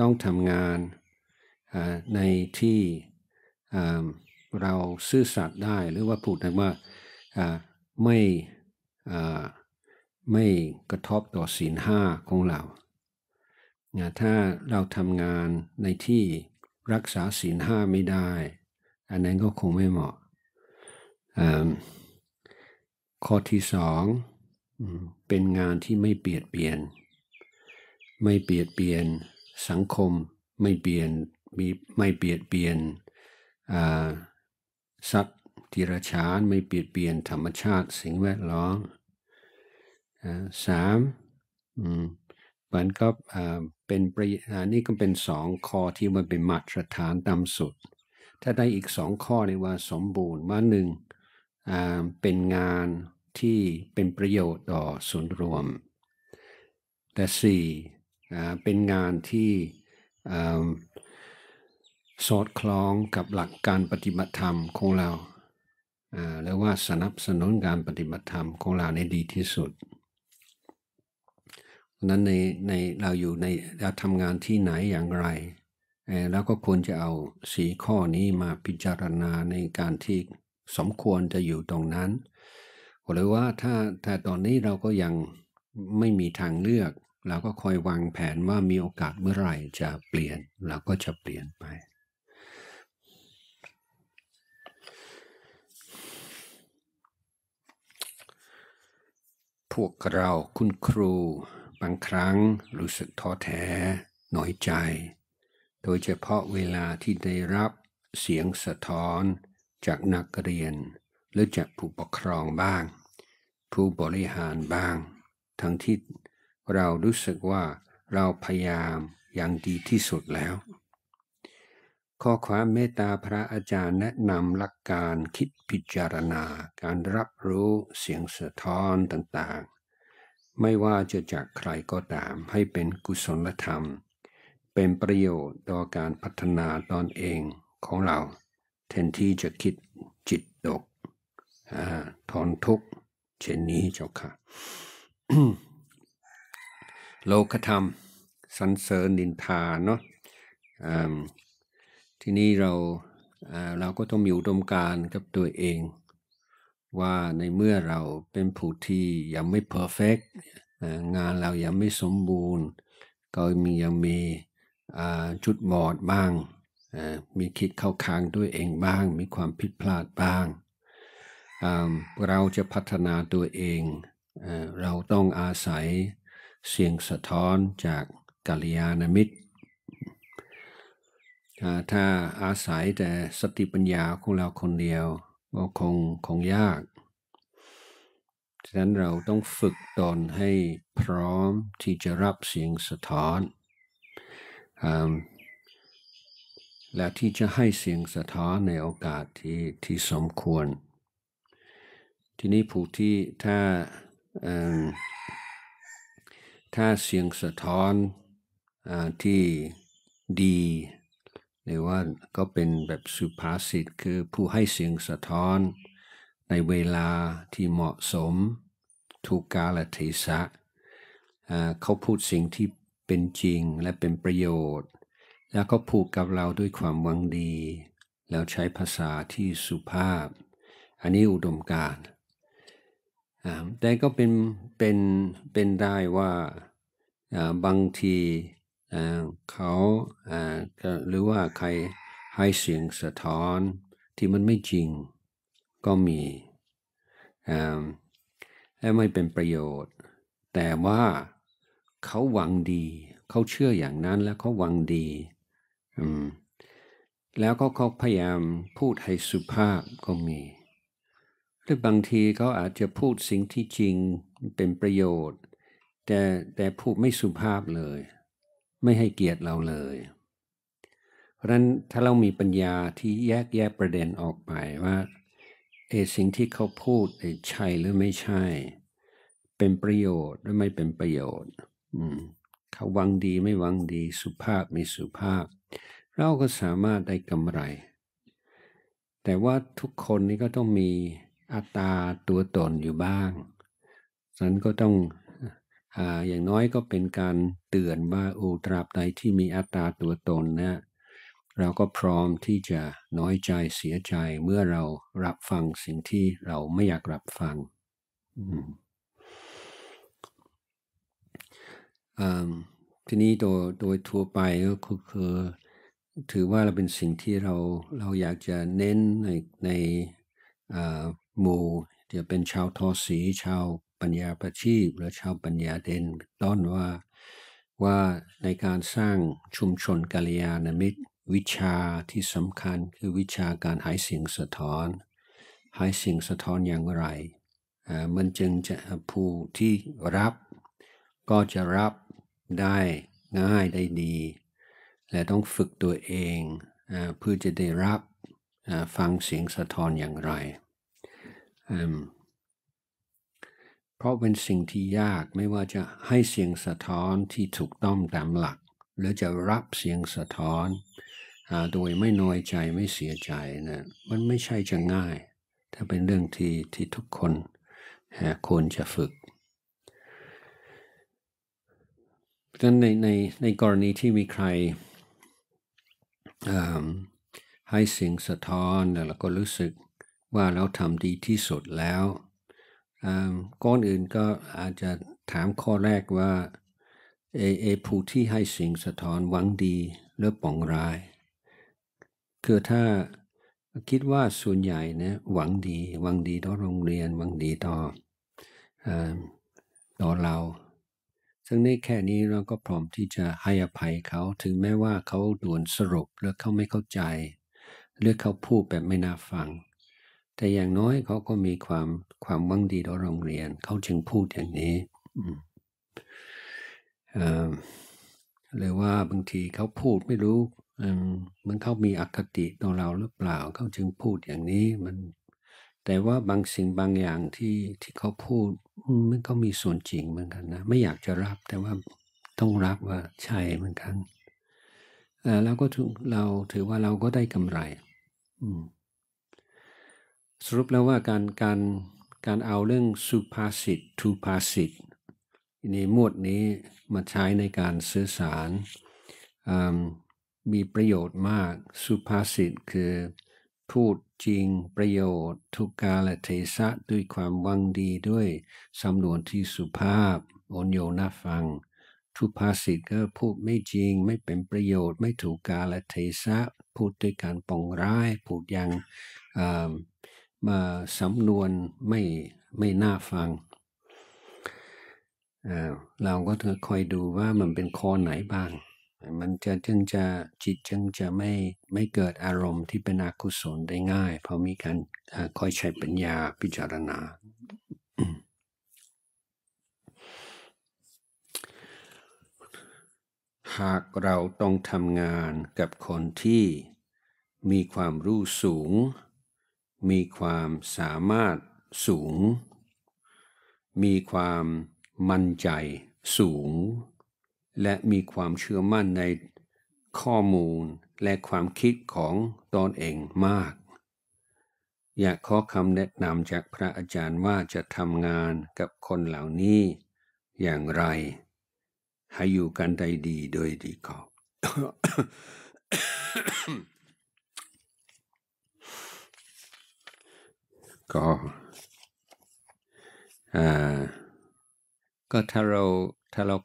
ต้องทำงานในที่เราซื่อสัตย์ได้ หรือว่าพูดถึงว่าไม่ไม่กระทบต่อศีลห้าของเราถ้าเราทำงานในที่รักษาศีลห้าไม่ได้ อันนั้นก็คงไม่เหมาะข้อที่สองเป็นงานที่ไม่เปลี่ยนเปลี่ยน ไม่เปลี่ยนเปลี่ยนสังคมไม่เปลี่ยนไม่เปลี่ยนเปลี่ยนอ่าสัตว์ทีระชานไม่เปลี่ยนเปลี่ยนธรรมชาติสิ่งแวดล้อมสามเหมือนก็เป็นประอันนี้ก็เป็นสองข้อที่มันเป็นมาตรฐานต่ำสุด ถ้าได้อีกสองข้อในว่าสมบูรณ์ว่าหนึ่งเป็นงานที่เป็นประโยชน์ต่อส่วนรวม แต่สี่ เป็นงานที่สอดคล้องกับหลักการปฏิบัติธรรมของเราหรือว่าสนับสนุนการปฏิบัติธรรมของเราในดีที่สุดนั้นในใน เราอยู่ในเราทำงานที่ไหนอย่างไร แล้วก็ควรจะเอาสีข้อนี้มาพิจารณาในการที่สมควรจะอยู่ตรงนั้น หรือว่าถ้าแต่ตอนนี้เราก็ยังไม่มีทางเลือก เราก็คอยวางแผนว่ามีโอกาสเมื่อไหร่จะเปลี่ยน เราก็จะเปลี่ยนไปพวกเราคุณครูบางครั้งรู้สึกท้อแท้หน่อยใจ โดยเฉพาะเวลาที่ได้รับเสียงสะท้อนจากนักเรียน หรือจากผู้ปกครองบ้าง ผู้บริหารบ้าง ทั้งที่เรารู้สึกว่าเราพยายามอย่างดีที่สุดแล้วข้อความเมตตาพระอาจารย์แนะนำหลักการคิดพิจารณา การรับรู้เสียงสะท้อนต่างๆ ไม่ว่าจะจากใครก็ตามให้เป็นกุศลธรรม เป็นประโยชน์ต่อการพัฒนาตนเองของเราแทนที่จะคิดจิตตกอทอนทุกเช่นนี้เจ้าค่ะ โลกธรรมสันเสริญนินทาเนาะทีนี้เราเราก็ต้องมีอุดมการกับตัวเอง ว่าในเมื่อเราเป็นผู้ที่ยังไม่เพอร์เฟกงานเรายังไม่สมบูรณ์ ก็มียังมีจุดบอดบ้าง มีคิดเข้าค้างด้วยเองบ้างมีความผิดพลาดบ้าง เราจะพัฒนาตัวเอง เราต้องอาศัยเสียงสะท้อนจากกัลยาณมิตรถ้าอาศัยแต่สติปัญญาของเราคนเดียวก็คงคงยาก ฉะนั้นเราต้องฝึกตนให้พร้อมที่จะรับเสียงสะท้อนอและที่จะให้เสียงสะท้อนในโอกาสที่ที่สมควร ทีนี้ผู้ที่ถ้าถ้าเสียงสะท้อนอที่ดีหรือว่าก็เป็นแบบสุภาษิตคือผู้ให้เสียงสะท้อน ในเวลาที่เหมาะสมถูกกาลเทศะเขาพูดสิ่งที่เป็นจริงและเป็นประโยชน์ แล้วก็พูดกับเราด้วยความหวังดี แล้วใช้ภาษาที่สุภาพ อันนี้อุดมการแต่ก็เป็นเป็นเป็นได้ว่าบางทีเขาหรือว่าใครให้เสียงสะท้อนที่มันไม่จริง ก็มี และไม่เป็นประโยชน์ แต่ว่าเขาหวังดี เขาเชื่ออย่างนั้นแล้วเขาหวังดี แล้วก็เขาพยายามพูดให้สุภาพก็มี หรือบางทีเขาอาจจะพูดสิ่งที่จริงเป็นประโยชน์ แต่แต่พูดไม่สุภาพเลยไม่ให้เกียรติเราเลย เพราะนั้นถ้าเรามีปัญญาที่แยกแยะประเด็นออกไปว่าเอสิ่งที่เขาพูดใช่หรือไม่ใช่ เป็นประโยชน์หรือไม่เป็นประโยชน์เขาวัง ดีไม่วัง ดี สุภาพไม่สุภาพ เราก็สามารถได้กำไร แต่ว่าทุกคนนี่ก็ต้องมีอัตราตัวตนอยู่บ้างฉันก็ต้องอย่างน้อยก็เป็นการเตือนว่าอุตราบใดที่มีอัตราตัวตนนะเราก็พร้อมที่จะน้อยใจเสียใจเมื่อเรารับฟังสิ่งที่เราไม่อยากรับฟัง ทีนี้โดยโดยทั่วไปก็คือถือว่าเราเป็นสิ่งที่เราเราอยากจะเน้นในในหมู่จะเป็นชาวทอสีชาวปัญญาประชีพและชาวปัญญาเด่นต้นว่าว่าในการสร้างชุมชนกาลยานมิตร วิชาที่สำคัญคือวิชาการหายสิ่งสะท้อน หายสิ่งสะท้อนอย่างไรมันจึงจะผู้ที่รับก็จะรับได้ง่ายได้ดี และต้องฝึกตัวเองเพื่อจะได้รับฟังเสียงสะท้อนอย่างไรเพราะเป็นสิ่งที่ยากไม่ว่าจะให้เสียงสะท้อนที่ถูกต้องตามหลักหรือจะรับเสียงสะท้อนโดยไม่น้อยใจไม่เสียใจนะมันไม่ใช่จะง่าย ถ้าเป็นเรื่องที่ที่ทุกคนควรจะฝึกดังนั้นในในในกรณีที่มีใครให้เสียงสะท้อนแล้วก็รู้สึกว่าเราทำดีที่สุดแล้วก้อนอื่นก็อาจจะถามข้อแรกว่าเอเอผู้ที่ให้สิ่งสะท้อน หวังดีหรือปองร้าย คือถ้าคิดว่าส่วนใหญ่นะหวังดีหวังดีต่อโรงเรียนหวังดีต่ออต่อเรา ซึ่งในแค่นี้เราก็พร้อมที่จะให้อภัยเขาถึงแม้ว่าเขาด่วนสรุปหรือเขาไม่เข้าใจหรือเขาพูดแบบไม่น่าฟังแต่อย่างน้อยเขาก็มีความความวังดีต่อโรงเรียน เขาจึงพูดอย่างนี้หรือว่าบางทีเขาพูดไม่รู้มันเขามีอคติต่อเราหรือเปล่าเขาจึงพูดอย่างนี้มัน แต่ว่าบางสิ่งบางอย่างที่ที่เขาพูด มันก็มีส่วนจริงเหมือนกันนะไม่อยากจะรับ แต่ว่าต้องรับว่าใช่เหมือนกันแล้วก็เราถือว่าเราก็ได้กำไร อืมสรุปแล้วว่าการการการเอาเรื่องสุภาษิตทูภาษิตในหมวดนี้มาใช้ในการสื่อสารมีประโยชน์มากสุภาษิตคือพูดจริงประโยชน์ทุกกาลเทศะด้วยความวังดีด้วยสำนวนที่สุภาพโอนโยน่าฟังทุภาษิตก็พูดไม่จริงไม่เป็นประโยชน์ไม่ถูกกาลเทศะพูดด้วยการปองร้ายพูดอย่างมาสำนวนไม่ไม่น่าฟัง เราก็เธอคอยดูว่ามันเป็นคอไหนบ้าง มันจะจึงจะจิตจึงจะไม่ไม่เกิดอารมณ์ที่เป็นอกุศลได้ง่าย เพราะมีการคอยใช้ปัญญาพิจารณา หากเราต้องทำงานกับคนที่มีความรู้สูงมีความสามารถสูง มีความมั่นใจสูง และมีความเชื่อมั่นในข้อมูลและความคิดของตอนเองมาก อยากขอคำแนะนำจากพระอาจารย์ว่าจะทำงานกับคนเหล่านี้อย่างไร ให้อยู่กันได้ดีโดยดีก่อนก็ก็ถ้าเราถ้าเรา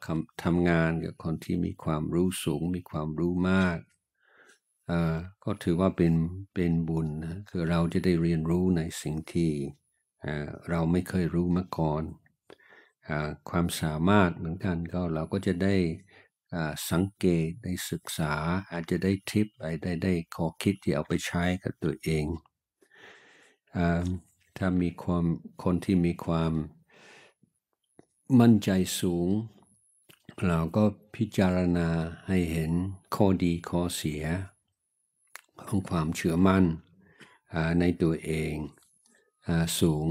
ทำงานกับคนที่มีความรู้สูงมีความรู้มาก ก็ถือว่าเป็นเป็นบุญ นะคือเราจะได้เรียนรู้ในสิ่งที่เราไม่เคยรู้มาก่อนอความสามารถเหมือนกันก็เราก็จะได้สังเกตได้ศึกษาอาจจะได้ทิปไดได้ ได้ข้อคิดที่เอาไปใช้กับตัวเองอถ้ามีความ คนที่มีความมั่นใจสูง เราก็พิจารณาให้เห็นข้อดีข้อเสีย ของความเชื่อมั่นในตัวเองสูง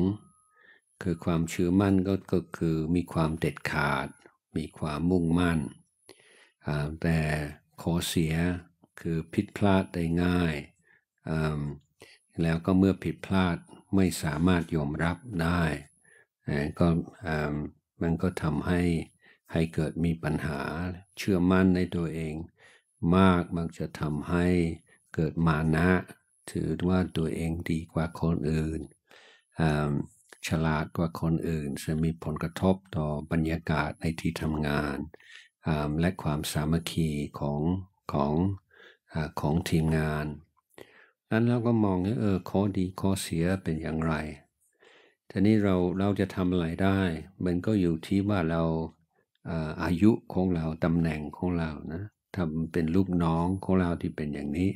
คือความเชื่อมั่นก็ก็คือมีความเด็ดขาด มีความมุ่งมั่น แต่ข้อเสียคือผิดพลาดได้ง่าย แล้วก็เมื่อผิดพลาดไม่สามารถยอมรับได้ก็มันก็ทำให้ให้เกิดมีปัญหาเชื่อมั่นในตัวเองมาก มันจะทำให้เกิดมานะถือว่าตัวเองดีกว่าคนอื่น ฉลาดกว่าคนอื่นจะมีผลกระทบต่อบรรยากาศในที่ทำงาน และความสามัคคีของของของทีมงานนั้นเราก็มองเออข้อดีข้อเสียเป็นอย่างไร ทีนี้เราเราจะทำอะไรได้ มันก็อยู่ที่ว่าเราอายุของเราตำแหน่งของเรา นะทำเป็นลูกน้องของเราที่เป็นอย่างนี้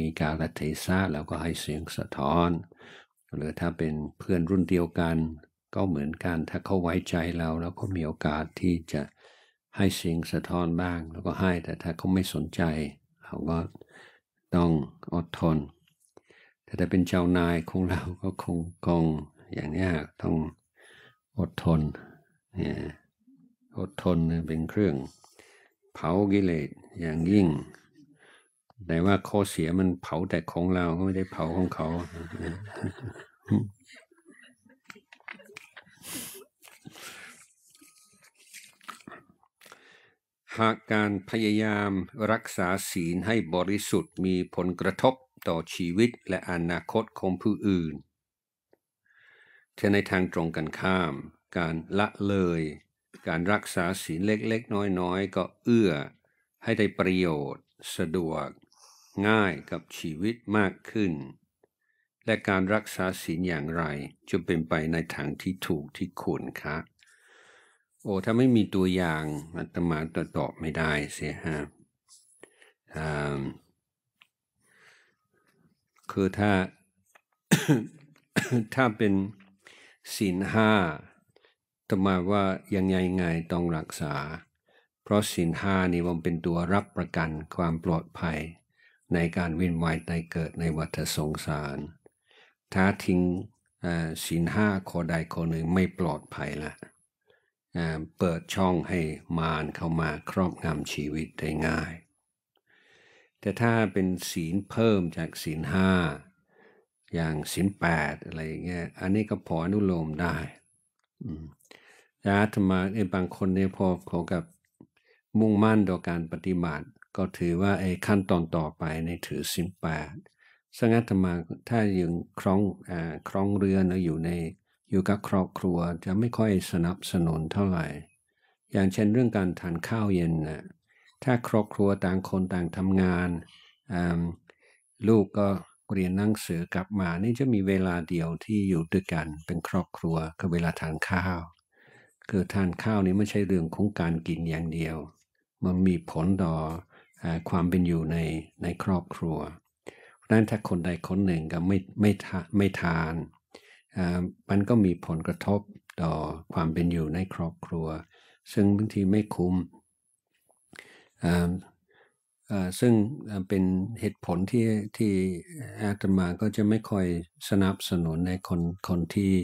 มีการละเทศะเราก็ให้เสียงสะท้อน หรือถ้าเป็นเพื่อนรุ่นเดียวกัน ก็เหมือนกัน ถ้าเขาไว้ใจเราเราก็มีโอกาสที่จะให้เสียงสะท้อนบ้าง แล้วก็ให้ แต่ถ้าเขาไม่สนใจ เราก็ต้องอดทน แต่ถ้าเป็นเจ้านายของเราก็คงกอง อย่างนี้ต้องอดทนเนี่ยอดทนเป็นเครื่อง เผากิเลสอย่างยิ่ง แต่ว่าข้อเสียมันเผาแต่ของเราก็ไม่ได้เผาของเขาหากการพยายามรักษาศีลให้บริสุทธิ์มีผลกระทบต่อชีวิตและอนาคตของผู้อื่นแต่ในทางตรงกันข้าม การละเลย การรักษาศีลเล็กๆน้อยๆก็เอื้อ ให้ได้ประโยชน์สะดวกง่ายกับชีวิตมากขึ้น และการรักษาศีลอย่างไรจะเป็นไปในทางที่ถูกที่ควรคะโอ้ ถ้าไม่มีตัวอย่างอัตมาตะตอบไม่ได้เสียฮะคือถ้าถ้าเป็นศีลห้าตมาว่ายังไงไงต้องรักษา เพราะศีลห้านี่มันเป็นตัวรับประกันความปลอดภัยในการวินวายในเกิดในวัฏสงสาร ถ้าทิ้งศีลห้าข้อใดข้อหนึ่งไม่ปลอดภัยละเปิดช่องให้มารเข้ามาครอบงำชีวิตได้ง่าย แต่ถ้าเป็นศีลเพิ่มจากศีลห้าอย่างศีลแปดอะไรอย่างเงี้ย อันนี้ก็พออนุโลมได้ตอาตมาในบางคนเนี่ยพอเขากับมุ่งมั่นต่อการปฏิบัติ ก็ถือว่าไอ้ขั้นตอนต่อไปในถือศีลแปดสังฆธรรมะถ้ายังครองอครองเรือนอยู่ในอยู่กับครอบครัวจะไม่ค่อยสนับสนุนเท่าไหร่ อย่างเช่นเรื่องการทานข้าวเย็นนะถ้าครอบครัวต่างคนต่างทำงาน ลูกก็เรียนหนังสือกลับมานี่จะมีเวลาเดียวที่อยู่ด้วยกันเป็นครอบครัวก็เวลาทานข้าว คือทานข้าวนี้ไม่ใช่เรื่องของการกินอย่างเดียว มันมีผลต่อความเป็นอยู่ในในครอบครัวดังนั้นถ้าคนใดคนหนึ่งก็ไม่ไม่ทานมันก็มีผลกระทบต่อความเป็นอยู่ในครอบครัว ซึ่งบางทีไม่คุ้ม ซึ่งเป็นเหตุผลที่ที่อาตมาก็จะไม่ค่อยสนับสนุนในคนคนที่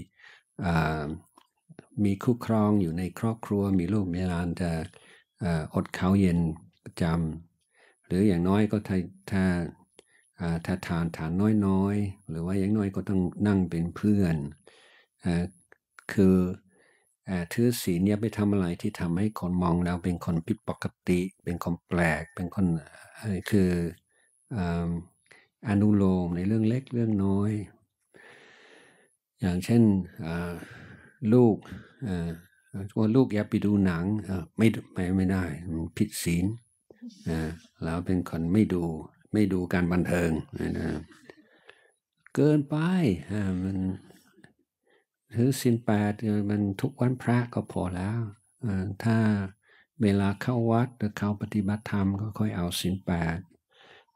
มีคู่ครองอยู่ในครอบครัวมีลูกมีหลานแต่อดเขาเย็นประจำหรืออย่างน้อยก็ถ้าถ้าถ้าทานฐานน้อยๆ หรือว่าอย่างน้อยก็ต้องนั่งเป็นเพื่อน คือถือศีลเนี่ยไปทำอะไรที่ทำให้คนมองเราเป็นคนผิดปกติ เป็นคนแปลกเป็นคนคืออนุโลมในเรื่องเล็กเรื่องน้อย อย่างเช่นลูกว่าลูกอย่าไปดูหนังไม่ไม่ไม่ได้มันผิดศีลแล้วเป็นคนไม่ดูไม่ดูการบันเทิงนะเกินไปมันถือสินแปดมันทุกวันพระก็พอแล้ว ถ้าเวลาเข้าวัดหรือเข้าปฏิบัติธรรมก็ค่อยเอาสินแปด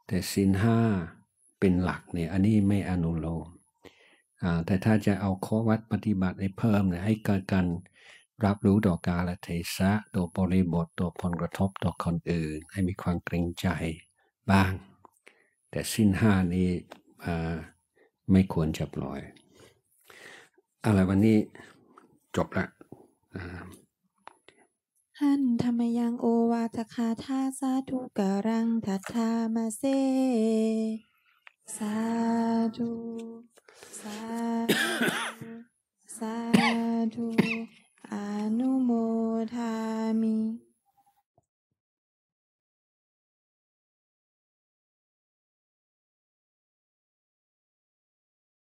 แต่สินห้าเป็นหลักเนี่ยอันนี้ไม่อนุโลมแต่ถ้าจะเอาข้อวัดปฏิบัติให้เพิ่มเนี่ยให้เกิดการรับรู้ต่อกาลเทศะตัวบริบทตัวผลกระทบต่อคนอื่น ให้มีความเกรงใจบ้างแต่สิ้นห้านี้ไม่ควรจะปล่อย อะไรวันนี้จบละท่านธรรมยังโอวาทคาธาสาธุกรังทัตธามาเซสาธุ สาธุ สาธุ อนุโมทามิ